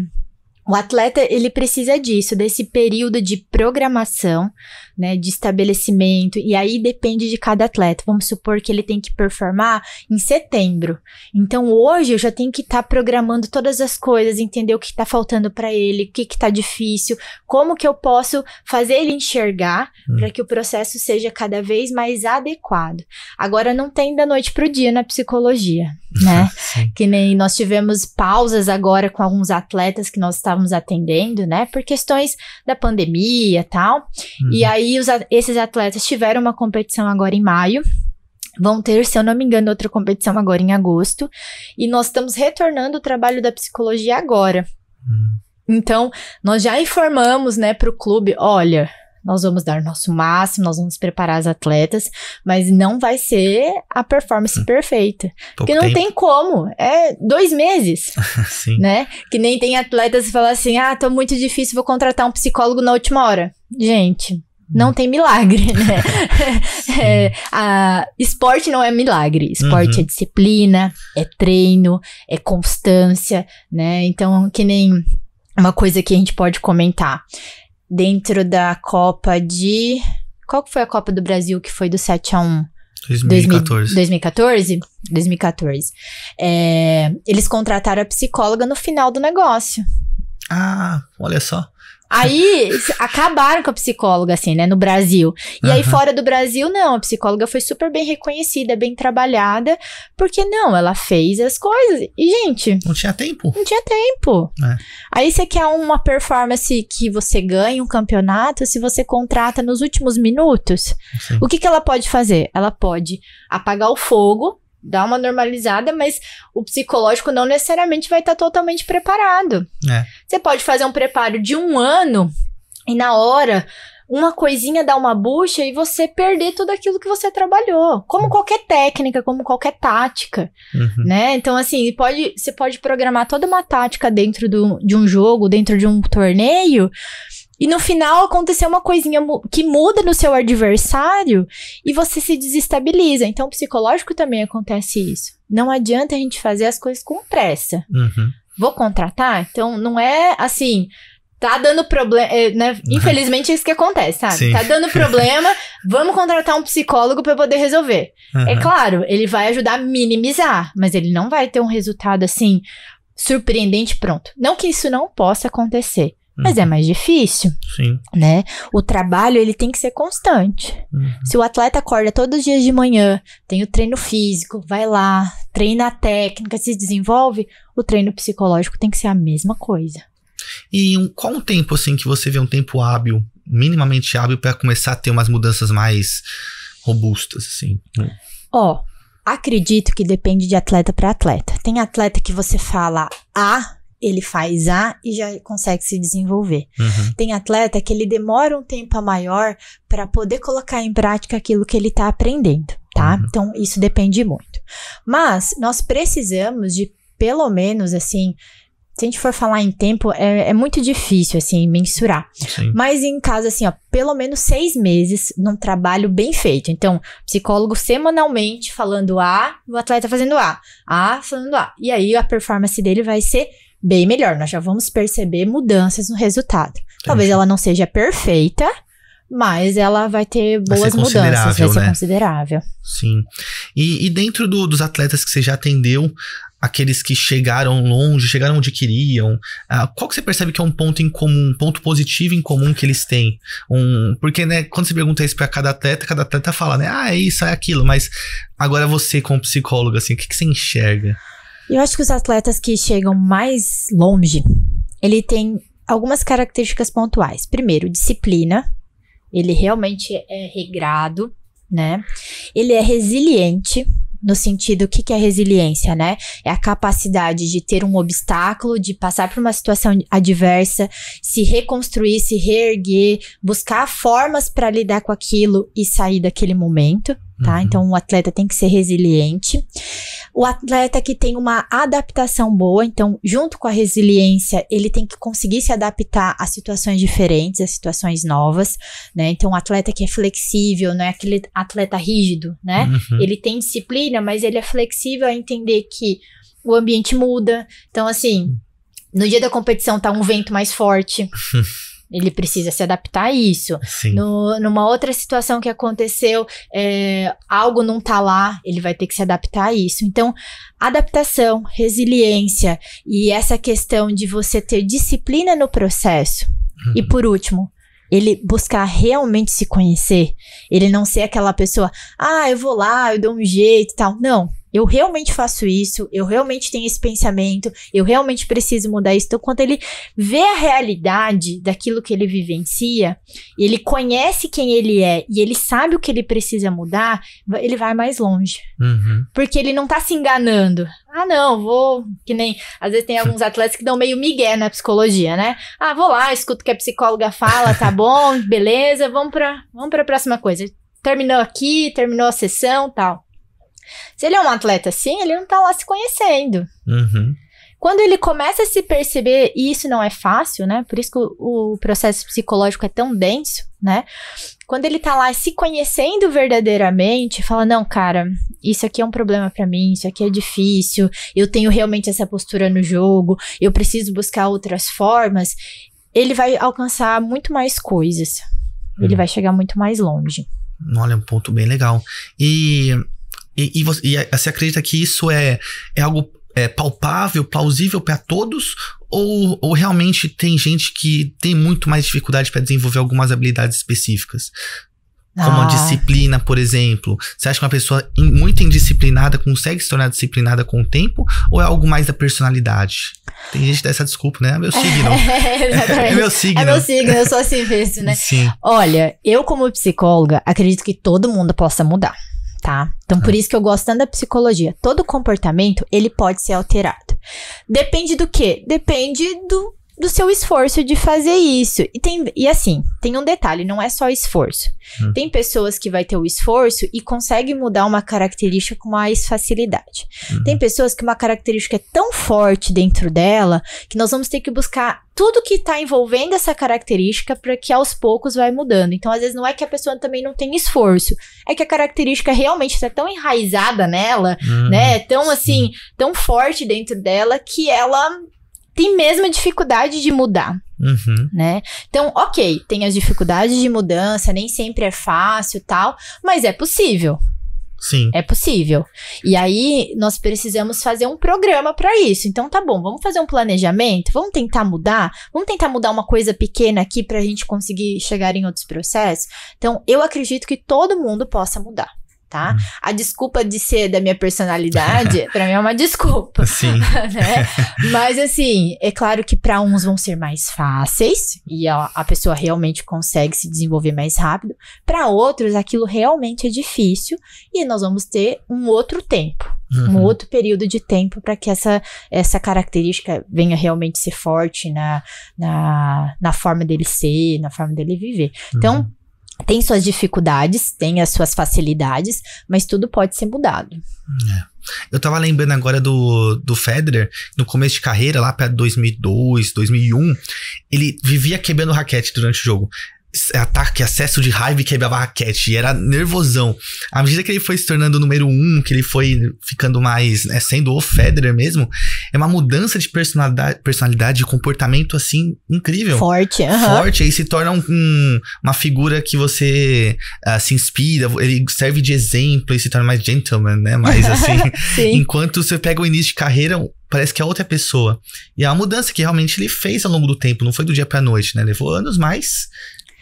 o atleta ele precisa disso, desse período de programação, né, de estabelecimento, e aí depende de cada atleta. Vamos supor que ele tem que performar em setembro. Então hoje eu já tenho que estar tá programando todas as coisas, entender o que está faltando para ele, o que está difícil, como que eu posso fazer ele enxergar hum. para que o processo seja cada vez mais adequado. Agora não tem da noite para o dia na psicologia, né? que nem nós tivemos pausas agora com alguns atletas que nós estávamos estávamos atendendo, né? Por questões da pandemia e tal. Uhum. E aí os, esses atletas tiveram uma competição agora em maio. Vão ter, se eu não me engano, outra competição agora em agosto. E nós estamos retornando o trabalho da psicologia agora. Uhum. Então, nós já informamos, né, para o clube, olha, nós vamos dar o nosso máximo, nós vamos preparar as atletas, mas não vai ser a performance hum. perfeita. Pouco porque não tempo. tem como. É dois meses. Sim. Né? Que nem tem atletas que falam assim: ah, tô muito difícil, vou contratar um psicólogo na última hora. Gente, hum. não tem milagre, né? é, a, esporte não é milagre. Esporte uhum. é disciplina, é treino, é constância, né? Então, que nem uma coisa que a gente pode comentar dentro da Copa de. Qual que foi a Copa do Brasil que foi do 7 x 1 2014. 2014? 2014. É, eles contrataram a psicóloga no final do negócio. Ah, olha só. Aí acabaram com a psicóloga, assim, né, no Brasil. E uhum. aí, fora do Brasil, não, a psicóloga foi super bem reconhecida, bem trabalhada, porque não, ela fez as coisas. E, gente. Não tinha tempo. Não tinha tempo. É. Aí você quer uma performance que você ganha um campeonato se você contrata nos últimos minutos. Sim. O que, que ela pode fazer? Ela pode apagar o fogo dá uma normalizada, mas o psicológico não necessariamente vai estar tá totalmente preparado. É. Você pode fazer um preparo de um ano e na hora uma coisinha dar uma bucha e você perder tudo aquilo que você trabalhou, como qualquer técnica, como qualquer tática, uhum. né? Então assim, pode, você pode programar toda uma tática dentro do, de um jogo, dentro de um torneio, e no final aconteceu uma coisinha que muda no seu adversário e você se desestabiliza. Então, psicológico também acontece isso. Não adianta a gente fazer as coisas com pressa. Uhum. Vou contratar? Então, não é assim. Tá dando problema. Eh, né? Uhum. Infelizmente é isso que acontece, sabe? Sim. Tá dando problema, vamos contratar um psicólogo para poder resolver. É uhum. É claro, ele vai ajudar a minimizar, mas ele não vai ter um resultado assim surpreendente pronto. Não que isso não possa acontecer. Mas é uhum. é mais difícil, Sim. né? O trabalho, ele tem que ser constante. Uhum. Se o atleta acorda todos os dias de manhã, tem o treino físico, vai lá, treina a técnica, se desenvolve, o treino psicológico tem que ser a mesma coisa. E um, qual o tempo, assim, que você vê um tempo hábil, minimamente hábil, para começar a ter umas mudanças mais robustas, assim? Ó, acredito que depende de atleta para atleta. Tem atleta que você fala A ah, ele faz A e já consegue se desenvolver. Uhum. Tem atleta que ele demora um tempo maior para poder colocar em prática aquilo que ele está aprendendo, tá? Uhum. Então, isso depende muito. Mas nós precisamos de, pelo menos, assim, se a gente for falar em tempo, é, é muito difícil, assim, mensurar. Sim. Mas em casa, assim, ó, pelo menos seis meses num trabalho bem feito. Então, psicólogo semanalmente falando A, o atleta fazendo A, A falando A. E aí a performance dele vai ser bem melhor. Nós já vamos perceber mudanças no resultado. Talvez ela não seja perfeita, mas ela vai ter boas vai mudanças, vai ser né? considerável. Sim. E, e dentro do, dos atletas que você já atendeu, aqueles que chegaram longe, chegaram onde queriam, uh, qual que você percebe que é um ponto em comum, um ponto positivo em comum que eles têm? Um, porque, né, quando você pergunta isso para cada atleta, cada atleta fala, né, ah, é isso, é aquilo, mas agora você como psicóloga, assim, o que, que você enxerga? Eu acho que os atletas que chegam mais longe, ele tem algumas características pontuais. Primeiro, disciplina. Ele realmente é regrado, né? Ele é resiliente, no sentido, o que, que é resiliência, né? É a capacidade de ter um obstáculo, de passar por uma situação adversa, se reconstruir, se reerguer, buscar formas para lidar com aquilo e sair daquele momento, tá? Uhum. Então o atleta tem que ser resiliente. O atleta que tem uma adaptação boa, então, junto com a resiliência, ele tem que conseguir se adaptar a situações diferentes, a situações novas, né? Então, um atleta que é flexível, não é aquele atleta rígido, né? Uhum. Ele tem disciplina, mas ele é flexível a entender que o ambiente muda. Então, assim, no dia da competição tá um vento mais forte. Ele precisa se adaptar a isso. Sim. No, numa outra situação que aconteceu, é, algo não tá lá, ele vai ter que se adaptar a isso. Então, adaptação, resiliência e essa questão de você ter disciplina no processo. Uhum. E por último, ele buscar realmente se conhecer. Ele não ser aquela pessoa, ah, eu vou lá, eu dou um jeito e tal. Não eu realmente faço isso, eu realmente tenho esse pensamento, eu realmente preciso mudar isso. Então, quando ele vê a realidade daquilo que ele vivencia, ele conhece quem ele é e ele sabe o que ele precisa mudar, ele vai mais longe. Uhum. Porque ele não tá se enganando. Ah, não, vou. Que nem. Às vezes tem alguns atletas que dão meio migué na psicologia, né? Ah, vou lá, escuto o que a psicóloga fala, tá bom, beleza, vamos pra, vamos pra próxima coisa. Terminou aqui, terminou a sessão tal. Se ele é um atleta assim, ele não tá lá se conhecendo. Uhum. Quando ele começa a se perceber, e isso não é fácil, né? Por isso que o, o processo psicológico é tão denso, né? Quando ele tá lá se conhecendo verdadeiramente, fala: não, cara, isso aqui é um problema para mim, isso aqui é difícil, eu tenho realmente essa postura no jogo, eu preciso buscar outras formas. Ele vai alcançar muito mais coisas. Ele uhum. vai chegar muito mais longe. Olha, um ponto bem legal. E e, e, você, e eh, você acredita que isso é, é algo é, palpável, plausível para todos? Ou, ou realmente tem gente que tem muito mais dificuldade para desenvolver algumas habilidades específicas? como ah. a disciplina, por exemplo. Você acha que uma pessoa in, muito indisciplinada consegue se tornar disciplinada com o tempo? Ou é algo mais da personalidade? Tem gente que dá essa desculpa, né? É meu signo. é, é meu signo. É meu signo, eu sou assim mesmo, né? Sim. Olha, eu como psicóloga acredito que todo mundo possa mudar tá? Então, por tá. isso que eu gosto tanto da psicologia. Todo comportamento, ele pode ser alterado. Depende do quê? Depende do do seu esforço de fazer isso. E, tem, e assim, tem um detalhe, não é só esforço. Hum. Tem pessoas que vai ter o esforço e consegue mudar uma característica com mais facilidade. Hum. Tem pessoas que uma característica é tão forte dentro dela que nós vamos ter que buscar tudo que está envolvendo essa característica para que aos poucos vai mudando. Então, às vezes, não é que a pessoa também não tem esforço, é que a característica realmente está tão enraizada nela, hum. né? Tão assim, tão forte dentro dela que ela tem mesmo a dificuldade de mudar. Uhum. Né? Então, ok, tem as dificuldades de mudança, nem sempre é fácil tal, mas é possível. Sim. É possível. E aí, nós precisamos fazer um programa para isso. Então, tá bom, vamos fazer um planejamento, vamos tentar mudar, vamos tentar mudar uma coisa pequena aqui para a gente conseguir chegar em outros processos. Então, eu acredito que todo mundo possa mudar tá? Hum. A desculpa de ser da minha personalidade, para mim é uma desculpa. Sim. Né? Mas assim, é claro que para uns vão ser mais fáceis e a, a pessoa realmente consegue se desenvolver mais rápido. Para outros, aquilo realmente é difícil e nós vamos ter um outro tempo. Uhum. Um outro período de tempo para que essa, essa característica venha realmente ser forte na, na, na forma dele ser, na forma dele viver. Então, uhum tem suas dificuldades, tem as suas facilidades, mas tudo pode ser mudado. É. Eu tava lembrando agora do, do Federer, no começo de carreira, lá para 2002, 2001, ele vivia quebrando raquete durante o jogo. É ataque, acesso de raiva e quebrava a raquete. E era nervosão. À medida que ele foi se tornando o número um, que ele foi ficando mais, né, sendo o Federer mesmo, é uma mudança de personalidade, personalidade de comportamento, assim, incrível. Forte, uh -huh. Forte, aí se torna um, um, uma figura que você uh, se inspira, ele serve de exemplo e se torna mais gentleman, né? Mais assim. enquanto você pega o início de carreira, parece que é outra pessoa. E é uma mudança que realmente ele fez ao longo do tempo, não foi do dia pra noite, né? Levou anos, mas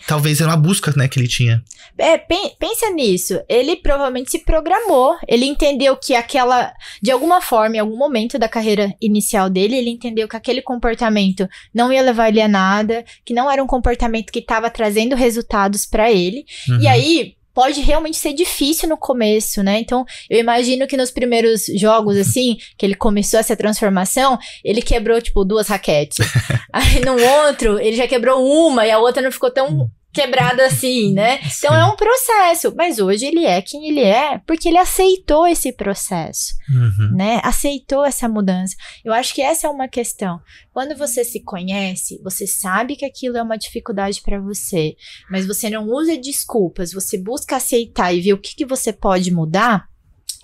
Talvez era uma busca, né, que ele tinha. É, pensa nisso. Ele provavelmente se programou. Ele entendeu que aquela. De alguma forma, em algum momento da carreira inicial dele, ele entendeu que aquele comportamento não ia levar ele a nada, que não era um comportamento que estava trazendo resultados para ele. Uhum. E aí, pode realmente ser difícil no começo, né? Então, eu imagino que nos primeiros jogos, assim, que ele começou essa transformação, ele quebrou, tipo, duas raquetes. Aí no outro, ele já quebrou uma e a outra não ficou tão hum quebrada assim, né? Então, Sim. Então é um processo, mas hoje ele é quem ele é porque ele aceitou esse processo, uhum. né? Aceitou essa mudança. Eu acho que essa é uma questão. Quando você se conhece, você sabe que aquilo é uma dificuldade para você, mas você não usa desculpas, você busca aceitar e ver o que, que você pode mudar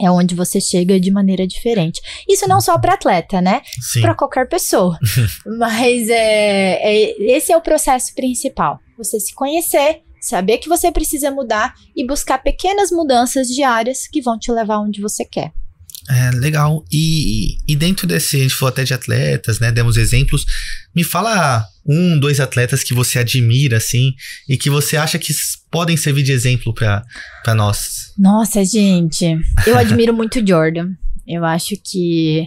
é onde você chega de maneira diferente. Isso não só para atleta, né? Para qualquer pessoa. Mas é, é, esse é o processo principal. Você se conhecer, saber que você precisa mudar e buscar pequenas mudanças diárias que vão te levar onde você quer. É, legal. E, e dentro desse, a gente falou até de atletas, né? Demos exemplos. Me fala um, dois atletas que você admira, assim, e que você acha que podem servir de exemplo para nós. Nossa, gente. Eu admiro muito o Jordan. Eu acho que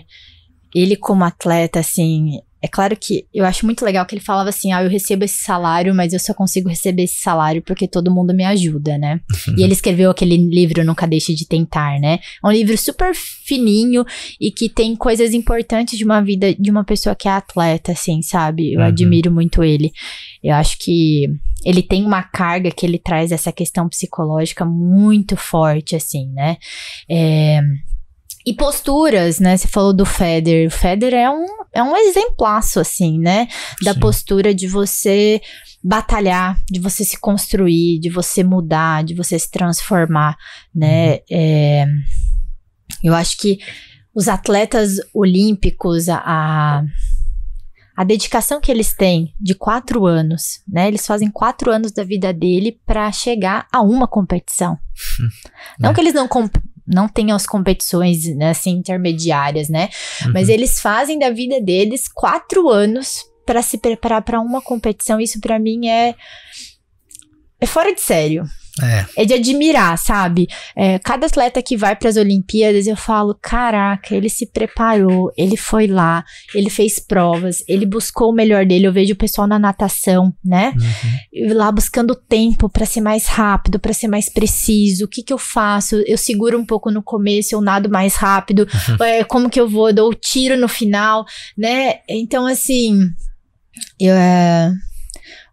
ele, como atleta, assim, é claro que eu acho muito legal que ele falava assim: ah, eu recebo esse salário, mas eu só consigo receber esse salário porque todo mundo me ajuda, né? E ele escreveu aquele livro Nunca Deixe de Tentar, né? É um livro super fininho e que tem coisas importantes de uma vida de uma pessoa que é atleta, assim, sabe? Eu uhum. admiro muito ele. Eu acho que ele tem uma carga que ele traz essa questão psicológica muito forte, assim, né? É, e posturas, né? Você falou do Feder. O Feder é um, é um exemplaço, assim, né? Da Sim. postura de você batalhar, de você se construir, de você mudar, de você se transformar, né? Uhum. É, eu acho que os atletas olímpicos, a, a dedicação que eles têm de quatro anos, né? Eles fazem quatro anos da vida dele para chegar a uma competição. não é. que eles não, não tem as competições né, assim, intermediárias, né? Uhum. Mas eles fazem da vida deles quatro anos para se preparar para uma competição. Isso para mim é é fora de sério. É. é de admirar, sabe? É, cada atleta que vai para as Olimpíadas, eu falo: caraca, ele se preparou, ele foi lá, ele fez provas, ele buscou o melhor dele. Eu vejo o pessoal na natação, né? Uhum. Lá buscando tempo para ser mais rápido, para ser mais preciso. O que, que eu faço? Eu seguro um pouco no começo, eu nado mais rápido. Uhum. É, como que eu vou? Eu dou o tiro no final, né? Então, assim. Eu, é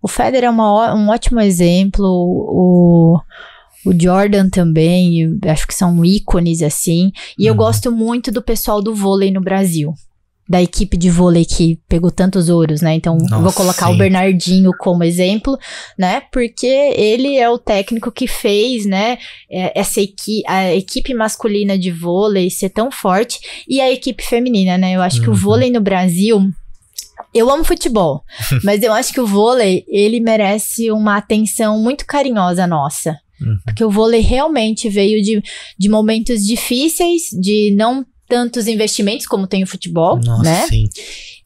o Federer é uma, um ótimo exemplo, o, o Jordan também, acho que são ícones assim. E uhum. eu gosto muito do pessoal do vôlei no Brasil. Da equipe de vôlei que pegou tantos ouros, né? Então, Nossa, vou colocar sim. o Bernardinho como exemplo, né? Porque ele é o técnico que fez, né? É, essa equi a equipe masculina de vôlei ser tão forte e a equipe feminina, né? Eu acho uhum. que o uhum. vôlei no Brasil eu amo futebol, mas eu acho que o vôlei, ele merece uma atenção muito carinhosa nossa. Uhum. Porque o vôlei realmente veio de, de momentos difíceis, de não tantos investimentos como tem o futebol, Nossa, né? Sim.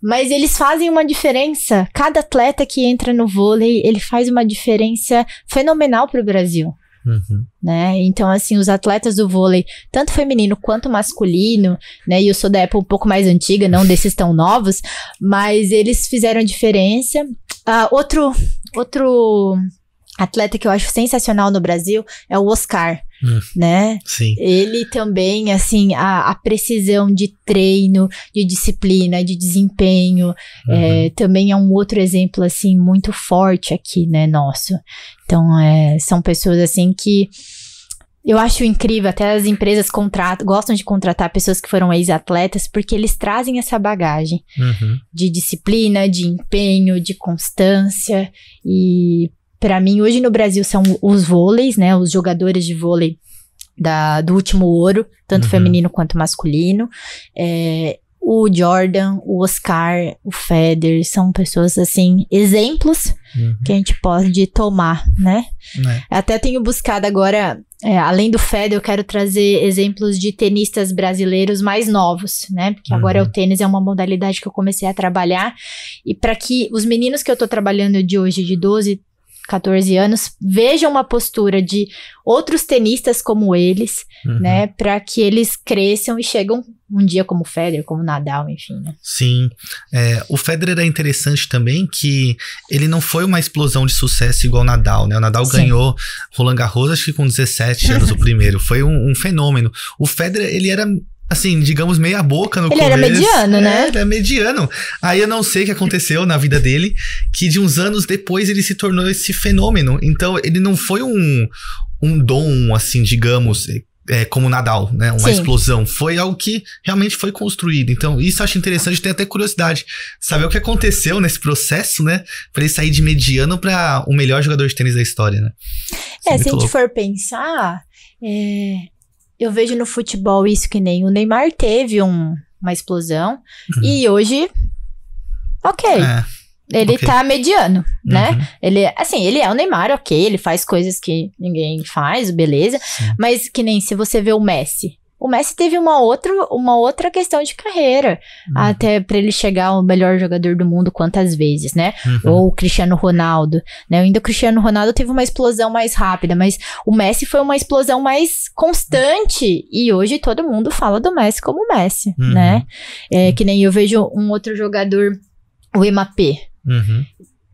Mas eles fazem uma diferença. Cada atleta que entra no vôlei, ele faz uma diferença fenomenal para o Brasil. Uhum. Né? Então, assim, os atletas do vôlei, tanto feminino quanto masculino, né? E eu sou da época um pouco mais antiga, não desses tão novos, mas eles fizeram diferença. Uh, outro, outro atleta que eu acho sensacional no Brasil é o Oscar, hum. né? Sim. Ele também, assim, a, a, precisão de treino, de disciplina, de desempenho, é, uhum. é, também é um outro exemplo, assim, muito forte aqui, né, nosso. Então, é, são pessoas, assim, que... Eu acho incrível, até as empresas contratam, gostam de contratar pessoas que foram ex-atletas, porque eles trazem essa bagagem uhum. de disciplina, de empenho, de constância, e para mim, hoje no Brasil são os vôleis, né? Os jogadores de vôlei da, do último ouro, tanto uhum. feminino quanto masculino. É, o Jordan, o Oscar, o Feder são pessoas assim, exemplos uhum. que a gente pode tomar, né? É. Até tenho buscado agora, é, além do Feder eu quero trazer exemplos de tenistas brasileiros mais novos, né? Porque uhum. agora o tênis é uma modalidade que eu comecei a trabalhar e para que os meninos que eu tô trabalhando de hoje de 12 14 anos vejam uma postura de outros tenistas como eles, uhum. né, para que eles cresçam e chegam um dia como Federer, como Nadal, enfim. Né? Sim, é, o Federer é interessante também que ele não foi uma explosão de sucesso igual Nadal, né? O Nadal Sim. ganhou Roland Garros acho que com 17 anos o primeiro, foi um, um fenômeno. O Federer ele era assim, digamos, meia boca no ele começo. Ele era mediano, né? É, era mediano. Aí eu não sei o que aconteceu na vida dele, que de uns anos depois ele se tornou esse fenômeno. Então, ele não foi um, um dom, assim, digamos, é, como Nadal, né? Uma Sim. explosão. Foi algo que realmente foi construído. Então, isso eu acho interessante, tem até curiosidade. Saber o que aconteceu nesse processo, né? Pra ele sair de mediano para o melhor jogador de tênis da história, né? Isso é, é se a gente for pensar, é, eu vejo no futebol isso que nem o Neymar teve um, uma explosão. Uhum. E hoje. Ok. É. Ele okay. tá mediano, né? Uhum. Ele, assim, ele é o Neymar, ok, ele faz coisas que ninguém faz, beleza. Sim. Mas que nem se você vê o Messi o Messi teve uma outra, uma outra questão de carreira, uhum. até para ele chegar ao melhor jogador do mundo quantas vezes, né? Uhum. Ou o Cristiano Ronaldo, né? Ainda o Cristiano Ronaldo teve uma explosão mais rápida, mas o Messi foi uma explosão mais constante uhum. e hoje todo mundo fala do Messi como Messi, uhum. né? É, que nem eu vejo um outro jogador, o MAP. Uhum.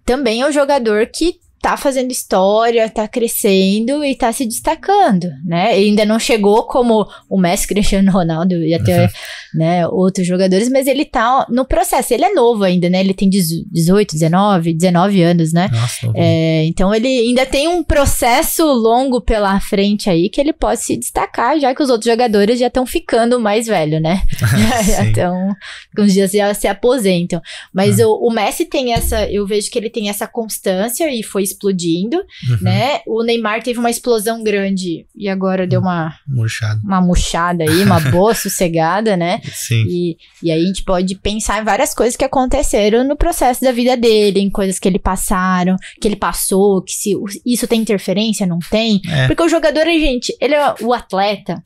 Também é um jogador que tá fazendo história, tá crescendo e tá se destacando, né? E ainda não chegou como o Messi, Cristiano Ronaldo e até uhum. né, outros jogadores, mas ele tá no processo. Ele é novo ainda, né? Ele tem 18, 19, 19 anos, né? Nossa, é, então ele ainda tem um processo longo pela frente aí que ele pode se destacar, já que os outros jogadores já estão ficando mais velho, né? então, uns dias já se aposentam. Mas uhum. o, o Messi tem essa, eu vejo que ele tem essa constância e foi explodindo, uhum. né? O Neymar teve uma explosão grande e agora deu uma murchada, uma murchada aí, uma boa sossegada, né? Sim. E, e aí a gente pode pensar em várias coisas que aconteceram no processo da vida dele, em coisas que ele passaram, que ele passou, que se isso tem interferência, não tem. É. Porque o jogador, gente, ele é o atleta,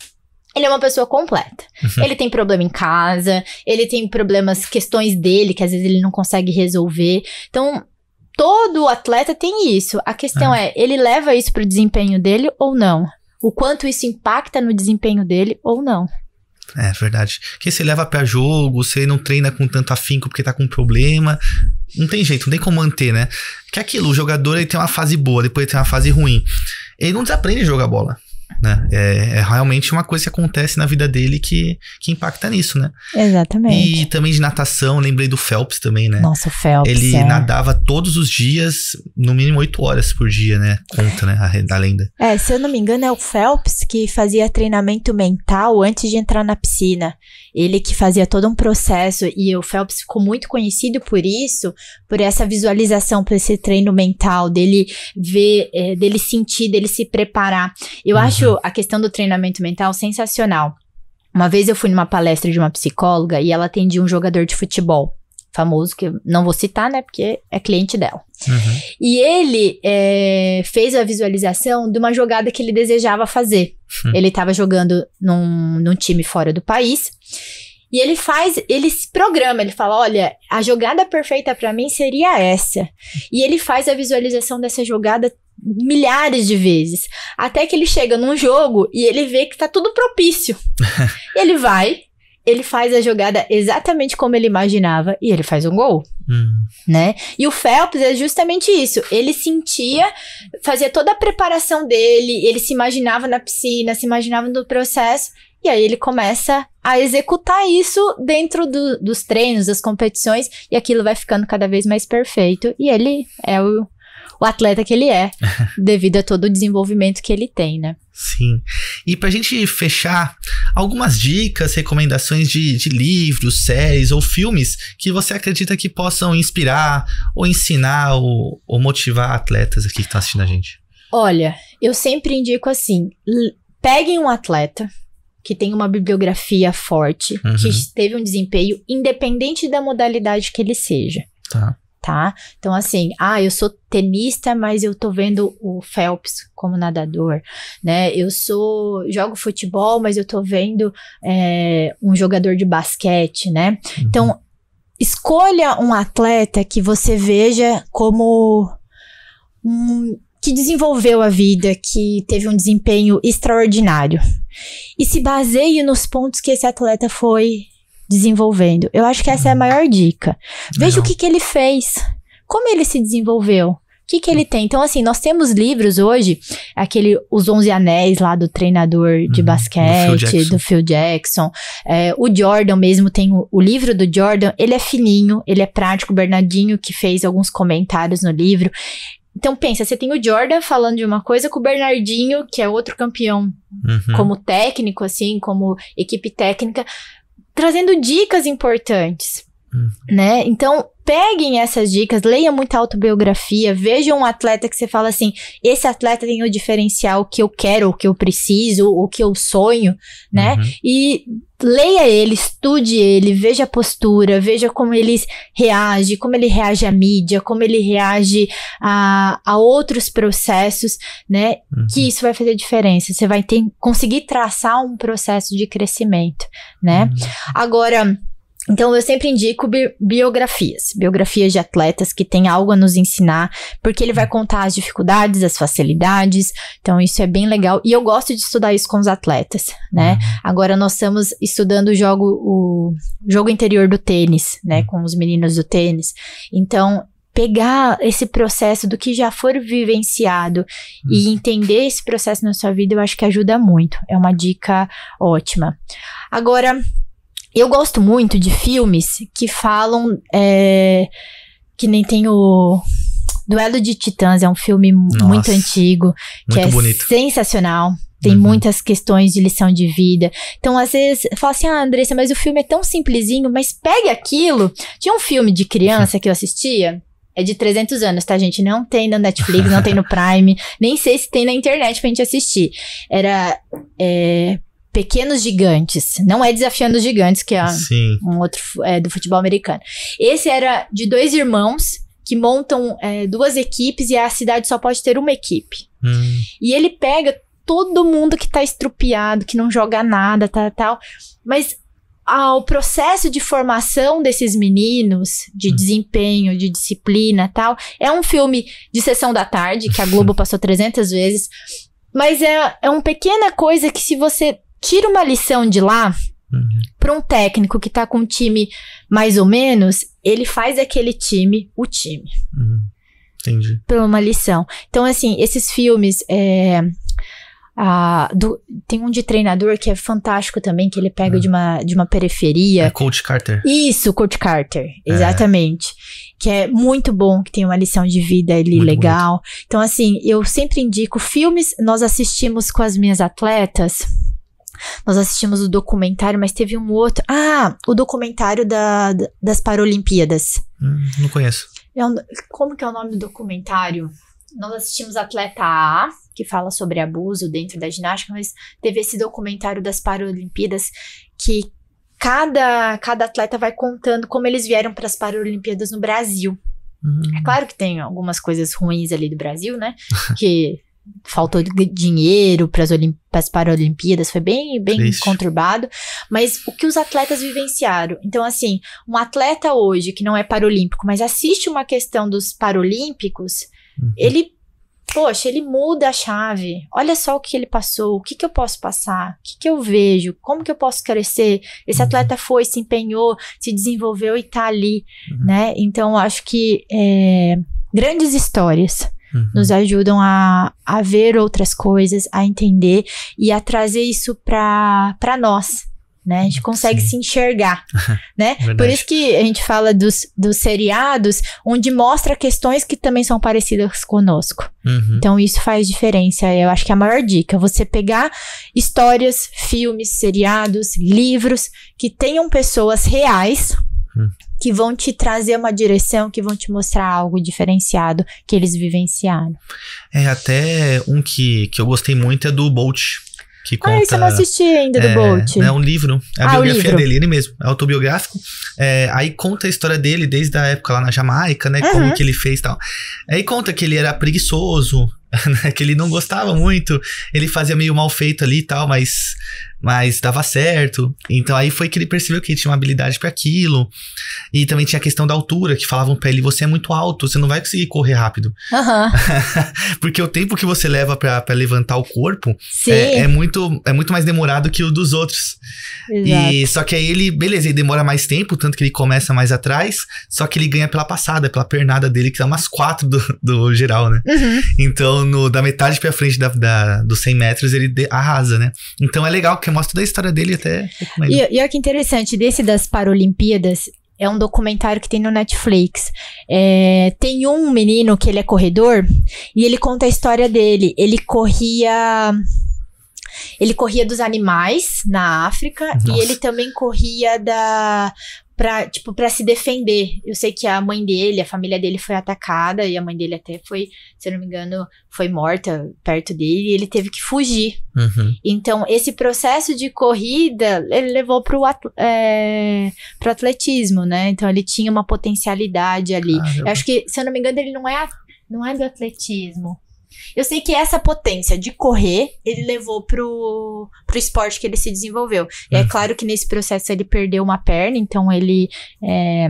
ele é uma pessoa completa. Uhum. Ele tem problema em casa, ele tem problemas, questões dele que às vezes ele não consegue resolver. Então, todo atleta tem isso. A questão é, é ele leva isso para o desempenho dele ou não? O quanto isso impacta no desempenho dele ou não? É verdade. Porque você leva para jogo, você não treina com tanto afinco porque tá com problema. Não tem jeito, não tem como manter, né? Que é aquilo, o jogador ele tem uma fase boa, depois ele tem uma fase ruim. Ele não desaprende a jogar bola né? É, é, realmente uma coisa que acontece na vida dele que, que impacta nisso, né? Exatamente. E também de natação, lembrei do Phelps também, né? Nossa, o Phelps. Ele é. nadava todos os dias, no mínimo oito horas por dia, né? Conta, né? A, a lenda. É, se eu não me engano, é o Phelps que fazia treinamento mental antes de entrar na piscina. Ele que fazia todo um processo e o Phelps ficou muito conhecido por isso, por essa visualização, por esse treino mental, dele ver, é, dele sentir, dele se preparar. Eu uhum. acho a questão do treinamento mental sensacional. Uma vez eu fui numa palestra de uma psicóloga e ela atendia um jogador de futebol famoso, que eu não vou citar, né? Porque é cliente dela. Uhum. E ele é, fez a visualização de uma jogada que ele desejava fazer. Uhum. Ele estava jogando num, num time fora do país. E ele faz, ele se programa, ele fala: olha, a jogada perfeita para mim seria essa. E ele faz a visualização dessa jogada milhares de vezes. Até que ele chega num jogo e ele vê que tá tudo propício. ele vai, ele faz a jogada exatamente como ele imaginava e ele faz um gol. Hum. Né? E o Phelps é justamente isso. Ele sentia, fazia toda a preparação dele, ele se imaginava na piscina, se imaginava no processo, e aí ele começa a executar isso dentro do, dos treinos, das competições, e aquilo vai ficando cada vez mais perfeito. E ele é o o atleta que ele é, devido a todo o desenvolvimento que ele tem, né? Sim. E pra gente fechar, algumas dicas, recomendações de, de livros, séries ou filmes que você acredita que possam inspirar ou ensinar ou, ou motivar atletas aqui que estão tá assistindo a gente? Olha, eu sempre indico assim: peguem um atleta que tem uma bibliografia forte, uhum. que teve um desempenho independente da modalidade que ele seja. Tá tá? Então, assim, ah, eu sou tenista, mas eu tô vendo o Phelps como nadador, né? Eu sou, jogo futebol, mas eu tô vendo é, um jogador de basquete, né? Uhum. Então, escolha um atleta que você veja como um que desenvolveu a vida, que teve um desempenho extraordinário. E se baseie nos pontos que esse atleta foi desenvolvendo. Eu acho que essa é a maior dica. Veja Não. o que, que ele fez, como ele se desenvolveu. O que, que ele tem? Então, assim, nós temos livros hoje, aquele Os Onze Anéis lá do treinador de uhum. basquete, do Phil Jackson. Do Phil Jackson. É, o Jordan mesmo tem o, o, livro do Jordan, ele é fininho, ele é prático, o Bernardinho que fez alguns comentários no livro. Então pensa, você tem o Jordan falando de uma coisa com o Bernardinho, que é outro campeão, uhum. como técnico, assim, como equipe técnica, trazendo dicas importantes. Né? Então, peguem essas dicas, leiam muita autobiografia, vejam um atleta que você fala assim: esse atleta tem o diferencial que eu quero, o que eu preciso, o que eu sonho, né? Uhum. E leia ele, estude ele, veja a postura, veja como ele reage, como ele reage à mídia, como ele reage a, a outros processos, né? Uhum. Que isso vai fazer diferença. Você vai ter, conseguir traçar um processo de crescimento, né? Uhum. Agora então, eu sempre indico bi biografias, biografias de atletas que têm algo a nos ensinar, porque ele vai contar as dificuldades, as facilidades. Então, isso é bem legal. E eu gosto de estudar isso com os atletas, né? Uhum. Agora, nós estamos estudando o jogo, o jogo interior do tênis, né? Uhum. Com os meninos do tênis. Então, pegar esse processo do que já for vivenciado uhum. e entender esse processo na sua vida, eu acho que ajuda muito. É uma dica ótima. Agora eu gosto muito de filmes que falam. É, que nem tem o. Duelo de Titãs é um filme Nossa, muito antigo, que muito é bonito. sensacional. Tem uhum. muitas questões de lição de vida. Então, às vezes, fala assim: ah, Andressa, mas o filme é tão simplesinho, mas pegue aquilo. Tinha um filme de criança que eu assistia. É de 300 anos, tá, gente? Não tem na Netflix, não tem no Prime. Nem sei se tem na internet pra gente assistir. Era. É, Pequenos Gigantes. Não é Desafiando os Gigantes, que é Sim. um outro é, do futebol americano. Esse era de dois irmãos que montam é, duas equipes e a cidade só pode ter uma equipe. Hum. E ele pega todo mundo que tá estrupiado, que não joga nada, tal, tal. Mas ao processo de formação desses meninos, de hum. desempenho, de disciplina tal, é um filme de sessão da tarde, que a Globo passou 300 vezes, mas é, é uma pequena coisa que se você tira uma lição de lá uhum. para um técnico que tá com um time mais ou menos, ele faz daquele time o time. Uhum. Entendi. Para uma lição. Então, assim, esses filmes. É, a, do, tem um de treinador que é fantástico também, que ele pega uhum. de, uma, de uma periferia. É Coach Carter. Isso, Coach Carter, é. exatamente. É. Que é muito bom, que tem uma lição de vida ali muito legal. Bonito. Então, assim, eu sempre indico filmes, nós assistimos com as minhas atletas nós assistimos o documentário, mas teve um outro. Ah, o documentário da, das Paralimpíadas. Hum, não conheço. É um, como que é o nome do documentário? Nós assistimos Atleta A, que fala sobre abuso dentro da ginástica, mas teve esse documentário das Paralimpíadas que cada, cada atleta vai contando como eles vieram para as Paralimpíadas no Brasil. Hum. É claro que tem algumas coisas ruins ali do Brasil, né? Que faltou dinheiro para as Paralimpíadas, foi bem, bem conturbado, mas o que os atletas vivenciaram. Então, assim, um atleta hoje que não é paralímpico, mas assiste uma questão dos Paralímpicos, uhum. ele, poxa, ele muda a chave. Olha só o que ele passou, o que, que eu posso passar, o que, que eu vejo, como que eu posso crescer. Esse uhum. atleta foi, se empenhou, se desenvolveu e está ali, uhum. né? Então, acho que é, grandes histórias uhum. nos ajudam a, a ver outras coisas, a entender e a trazer isso para nós. Né? A gente consegue Sim. se enxergar, né? Por isso que a gente fala dos, dos seriados, onde mostra questões que também são parecidas conosco. Uhum. Então, isso faz diferença. Eu acho que é a maior dica. Você pegar histórias, filmes, seriados, livros que tenham pessoas reais uhum que vão te trazer uma direção, que vão te mostrar algo diferenciado que eles vivenciaram. É, até um que, que eu gostei muito é do Bolt. Que conta, ah, isso eu não assisti ainda do é, Bolt. É um livro, é a ah, biografia dele, ele mesmo, é autobiográfico. É, aí conta a história dele desde a época lá na Jamaica, né? Uhum. Como que ele fez e tal. Aí conta que ele era preguiçoso, Né, que ele não gostava muito, ele fazia meio mal feito ali e tal, mas, mas dava certo. Então aí foi que ele percebeu que ele tinha uma habilidade para aquilo. E também tinha a questão da altura, que falavam para ele: você é muito alto, você não vai conseguir correr rápido. Uhum. Porque o tempo que você leva para levantar o corpo é, é, muito, é muito mais demorado que o dos outros. Exato. E só que aí ele, beleza, ele demora mais tempo, tanto que ele começa mais atrás, só que ele ganha pela passada, pela pernada dele, que dá é umas quatro do, do geral, né? Uhum. Então no, da metade pra frente da, da, dos 100 metros, ele de, arrasa, né? Então é legal, porque mostra toda a história dele até. E, e olha que interessante, desse das Paralimpíadas, é um documentário que tem no Netflix. É, tem um menino que ele é corredor e ele conta a história dele. Ele corria. Ele corria dos animais na África Nossa. e ele também corria da para tipo, para se defender. Eu sei que a mãe dele, a família dele foi atacada e a mãe dele até foi, se eu não me engano, foi morta perto dele e ele teve que fugir. Uhum. Então, esse processo de corrida, ele levou pro, atl é, pro atletismo, né? Então, ele tinha uma potencialidade ali. Eu acho que, se eu não me engano, ele não é, não é do atletismo. Eu sei que essa potência de correr, ele levou pro, pro esporte que ele se desenvolveu. é uhum. claro que nesse processo ele perdeu uma perna, então ele. É,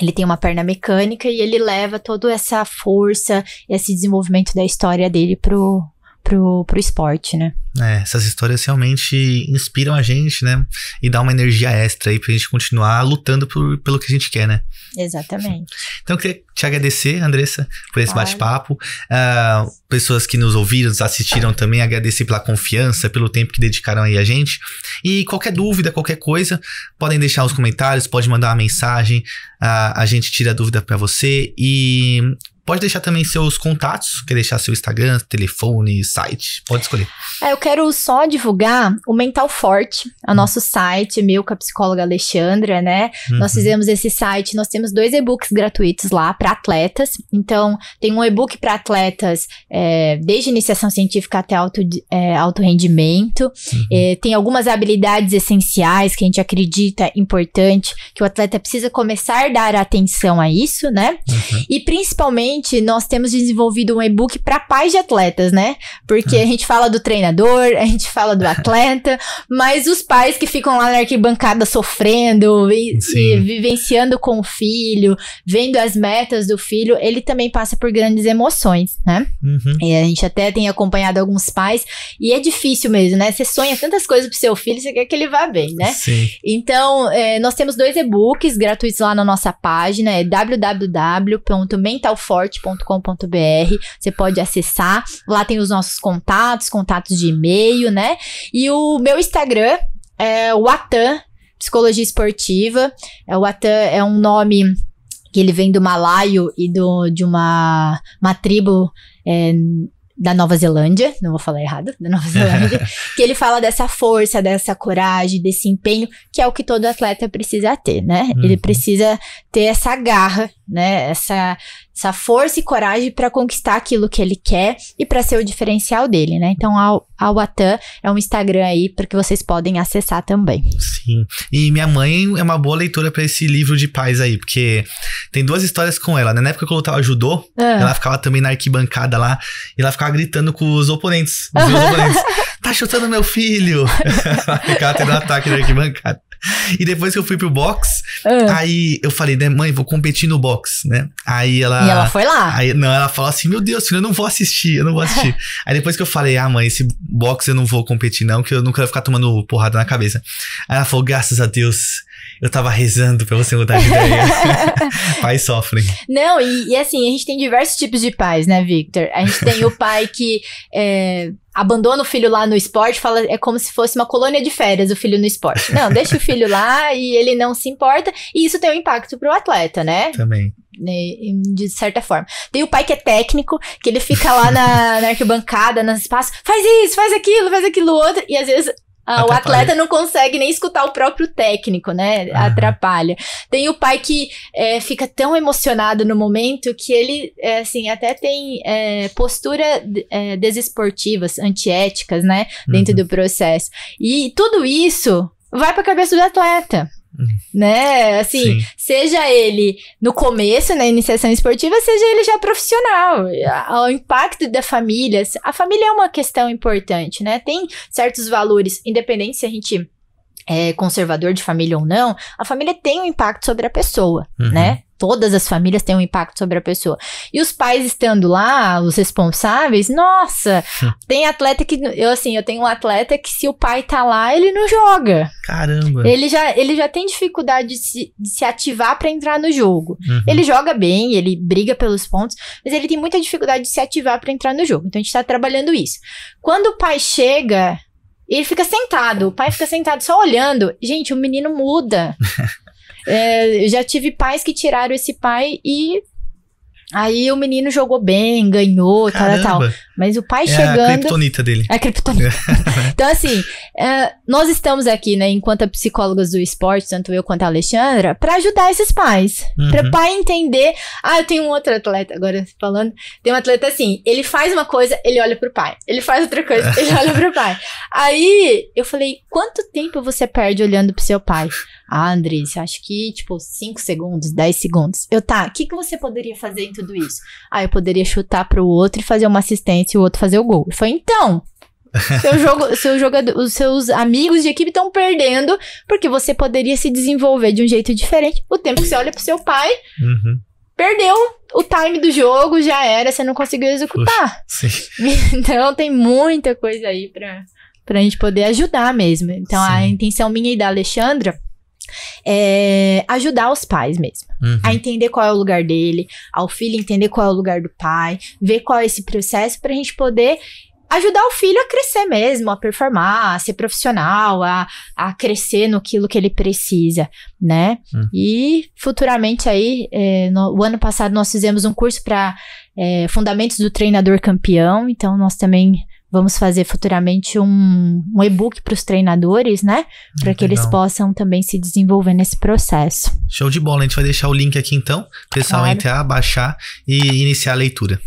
ele tem uma perna mecânica e ele leva toda essa força, esse desenvolvimento da história dele pro, pro, pro esporte, né? É, essas histórias realmente inspiram a gente, né? E dá uma energia extra aí pra gente continuar lutando por, pelo que a gente quer, né? Exatamente. Então, eu queria te agradecer, Andressa, por esse bate-papo. Uh, pessoas que nos ouviram, nos assistiram também, agradecer pela confiança, pelo tempo que dedicaram aí a gente. E qualquer dúvida, qualquer coisa, podem deixar os comentários, pode mandar uma mensagem, uh, a gente tira a dúvida para você. E Pode deixar também seus contatos, quer deixar seu Instagram, telefone, site, pode escolher. É, eu quero só divulgar o Mental Forte, o uhum. nosso site, meu com a psicóloga Alexandra, né? Uhum. Nós fizemos esse site, nós temos dois e-books gratuitos lá para atletas. Então, tem um e-book para atletas é, desde iniciação científica até alto, é, alto rendimento. Uhum. É, tem algumas habilidades essenciais que a gente acredita importante, que o atleta precisa começar a dar atenção a isso, né? Uhum. E principalmente Recentemente, nós temos desenvolvido um e-book para pais de atletas, né? Porque a gente fala do treinador, a gente fala do atleta, mas os pais que ficam lá na arquibancada sofrendo vivenciando com o filho, vendo as metas do filho, ele também passa por grandes emoções, né? Uhum. E a gente até tem acompanhado alguns pais e é difícil mesmo, né? Você sonha tantas coisas pro seu filho, você quer que ele vá bem, né? Sim. Então, é, nós temos dois e-books gratuitos lá na nossa página, é www.mentalforce sorte.com.br. Você pode acessar. Lá tem os nossos contatos, contatos de e-mail, né? E o meu Instagram é o Atan Psicologia Esportiva. É, o Atan é um nome que ele vem do malaio e do, de uma, uma tribo. É, da Nova Zelândia, não vou falar errado, da Nova Zelândia, que ele fala dessa força, dessa coragem, desse empenho, que é o que todo atleta precisa ter, né? Uhum. Ele precisa ter essa garra né? Essa, essa força e coragem para conquistar aquilo que ele quer e para ser o diferencial dele, né? Então, a Watan é um Instagram aí que vocês podem acessar também. Sim. E minha mãe é uma boa leitura para esse livro de paz aí, porque tem duas histórias com ela, né? Na época que eu lutava judô, ah. ela ficava também na arquibancada lá e ela ficava gritando com os oponentes, os meus oponentes. Tá chutando meu filho! ela ficava tendo um ataque na arquibancada. E depois que eu fui pro box, ah. aí eu falei, né, mãe, vou competir no box, né? Aí ela. E ela foi lá. Aí, não, ela falou assim: meu Deus, filho, eu não vou assistir, eu não vou assistir. aí depois que eu falei, ah, mãe, esse box eu não vou competir, não, que eu não quero ficar tomando porrada na cabeça. Aí ela falou, graças a Deus. Eu tava rezando pra você mudar de ideia. Pais sofrem. Não, e, e, assim, a gente tem diversos tipos de pais, né, Victor? A gente tem o pai que é, abandona o filho lá no esporte, fala, é como se fosse uma colônia de férias o filho no esporte. Não, deixa o filho lá e ele não se importa, e isso tem um impacto pro atleta, né? Também. De certa forma. Tem o pai que é técnico, que ele fica lá na, na arquibancada, nos espaços, faz isso, faz aquilo, faz aquilo outro, e às vezes ah, o atleta não consegue nem escutar o próprio técnico, né? Uhum. Atrapalha. Tem o pai que é, fica tão emocionado no momento que ele, é, assim, até tem é, postura é, desesportivas, antiéticas, né? Dentro uhum. do processo. E tudo isso vai para a cabeça do atleta. Né? Assim, Sim. seja ele no começo, na iniciação esportiva, seja ele já profissional. O impacto da família. A família é uma questão importante, né? Tem certos valores, independente se a gente é conservador de família ou não, a família tem um impacto sobre a pessoa, uhum. né? todas as famílias têm um impacto sobre a pessoa. E os pais estando lá, os responsáveis, nossa, tem atleta que eu assim, eu tenho um atleta que se o pai tá lá, ele não joga. Caramba. Ele já ele já tem dificuldade de se, de se ativar para entrar no jogo. Uhum. Ele joga bem, ele briga pelos pontos, mas ele tem muita dificuldade de se ativar para entrar no jogo. Então a gente tá trabalhando isso. Quando o pai chega, ele fica sentado, o pai fica sentado só olhando. Gente, o menino muda. É, já tive pais que tiraram esse pai e Aí o menino jogou bem, ganhou, tal, tal. Mas o pai é chegando. É a criptonita dele. É a criptonita. então, assim, é, nós estamos aqui, né, enquanto psicólogas do esporte, tanto eu quanto a Alexandra, para ajudar esses pais. Uhum. Pra pai entender. Ah, eu tenho um outro atleta, agora falando. Tem um atleta assim, ele faz uma coisa, ele olha pro pai. Ele faz outra coisa, ele olha pro pai. Aí, eu falei, quanto tempo você perde olhando pro seu pai? Ah, Andrés, acho que, tipo, 5 segundos, 10 segundos. Eu, tá, o que, que você poderia fazer em tudo isso? Ah, eu poderia chutar pro outro e fazer uma assistência se o outro fazer o gol. Foi então, seu jogo, seu jogador, os seus amigos de equipe estão perdendo, porque você poderia se desenvolver de um jeito diferente. O tempo que você olha pro seu pai, uhum. perdeu o time do jogo, já era, você não conseguiu executar. Puxa, então tem muita coisa aí pra, pra gente poder ajudar mesmo. Então sim. a intenção minha e da Alexandra é, ajudar os pais mesmo. Uhum. A entender qual é o lugar dele, ao filho entender qual é o lugar do pai, ver qual é esse processo para a gente poder ajudar o filho a crescer mesmo, a performar, a ser profissional, a, a crescer no aquilo que ele precisa, né? Uhum. E futuramente aí, é, no, o ano passado nós fizemos um curso para é, fundamentos do treinador campeão, então nós também Vamos fazer futuramente um, um e-book para os treinadores, né? Hum, para que eles possam também se desenvolver nesse processo. Show de bola. A gente vai deixar o link aqui então. O pessoal claro. entrar, baixar e iniciar a leitura.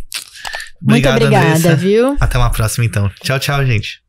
Obrigado, Muito obrigada, Andressa. viu? Até uma próxima então. Tchau, tchau, gente.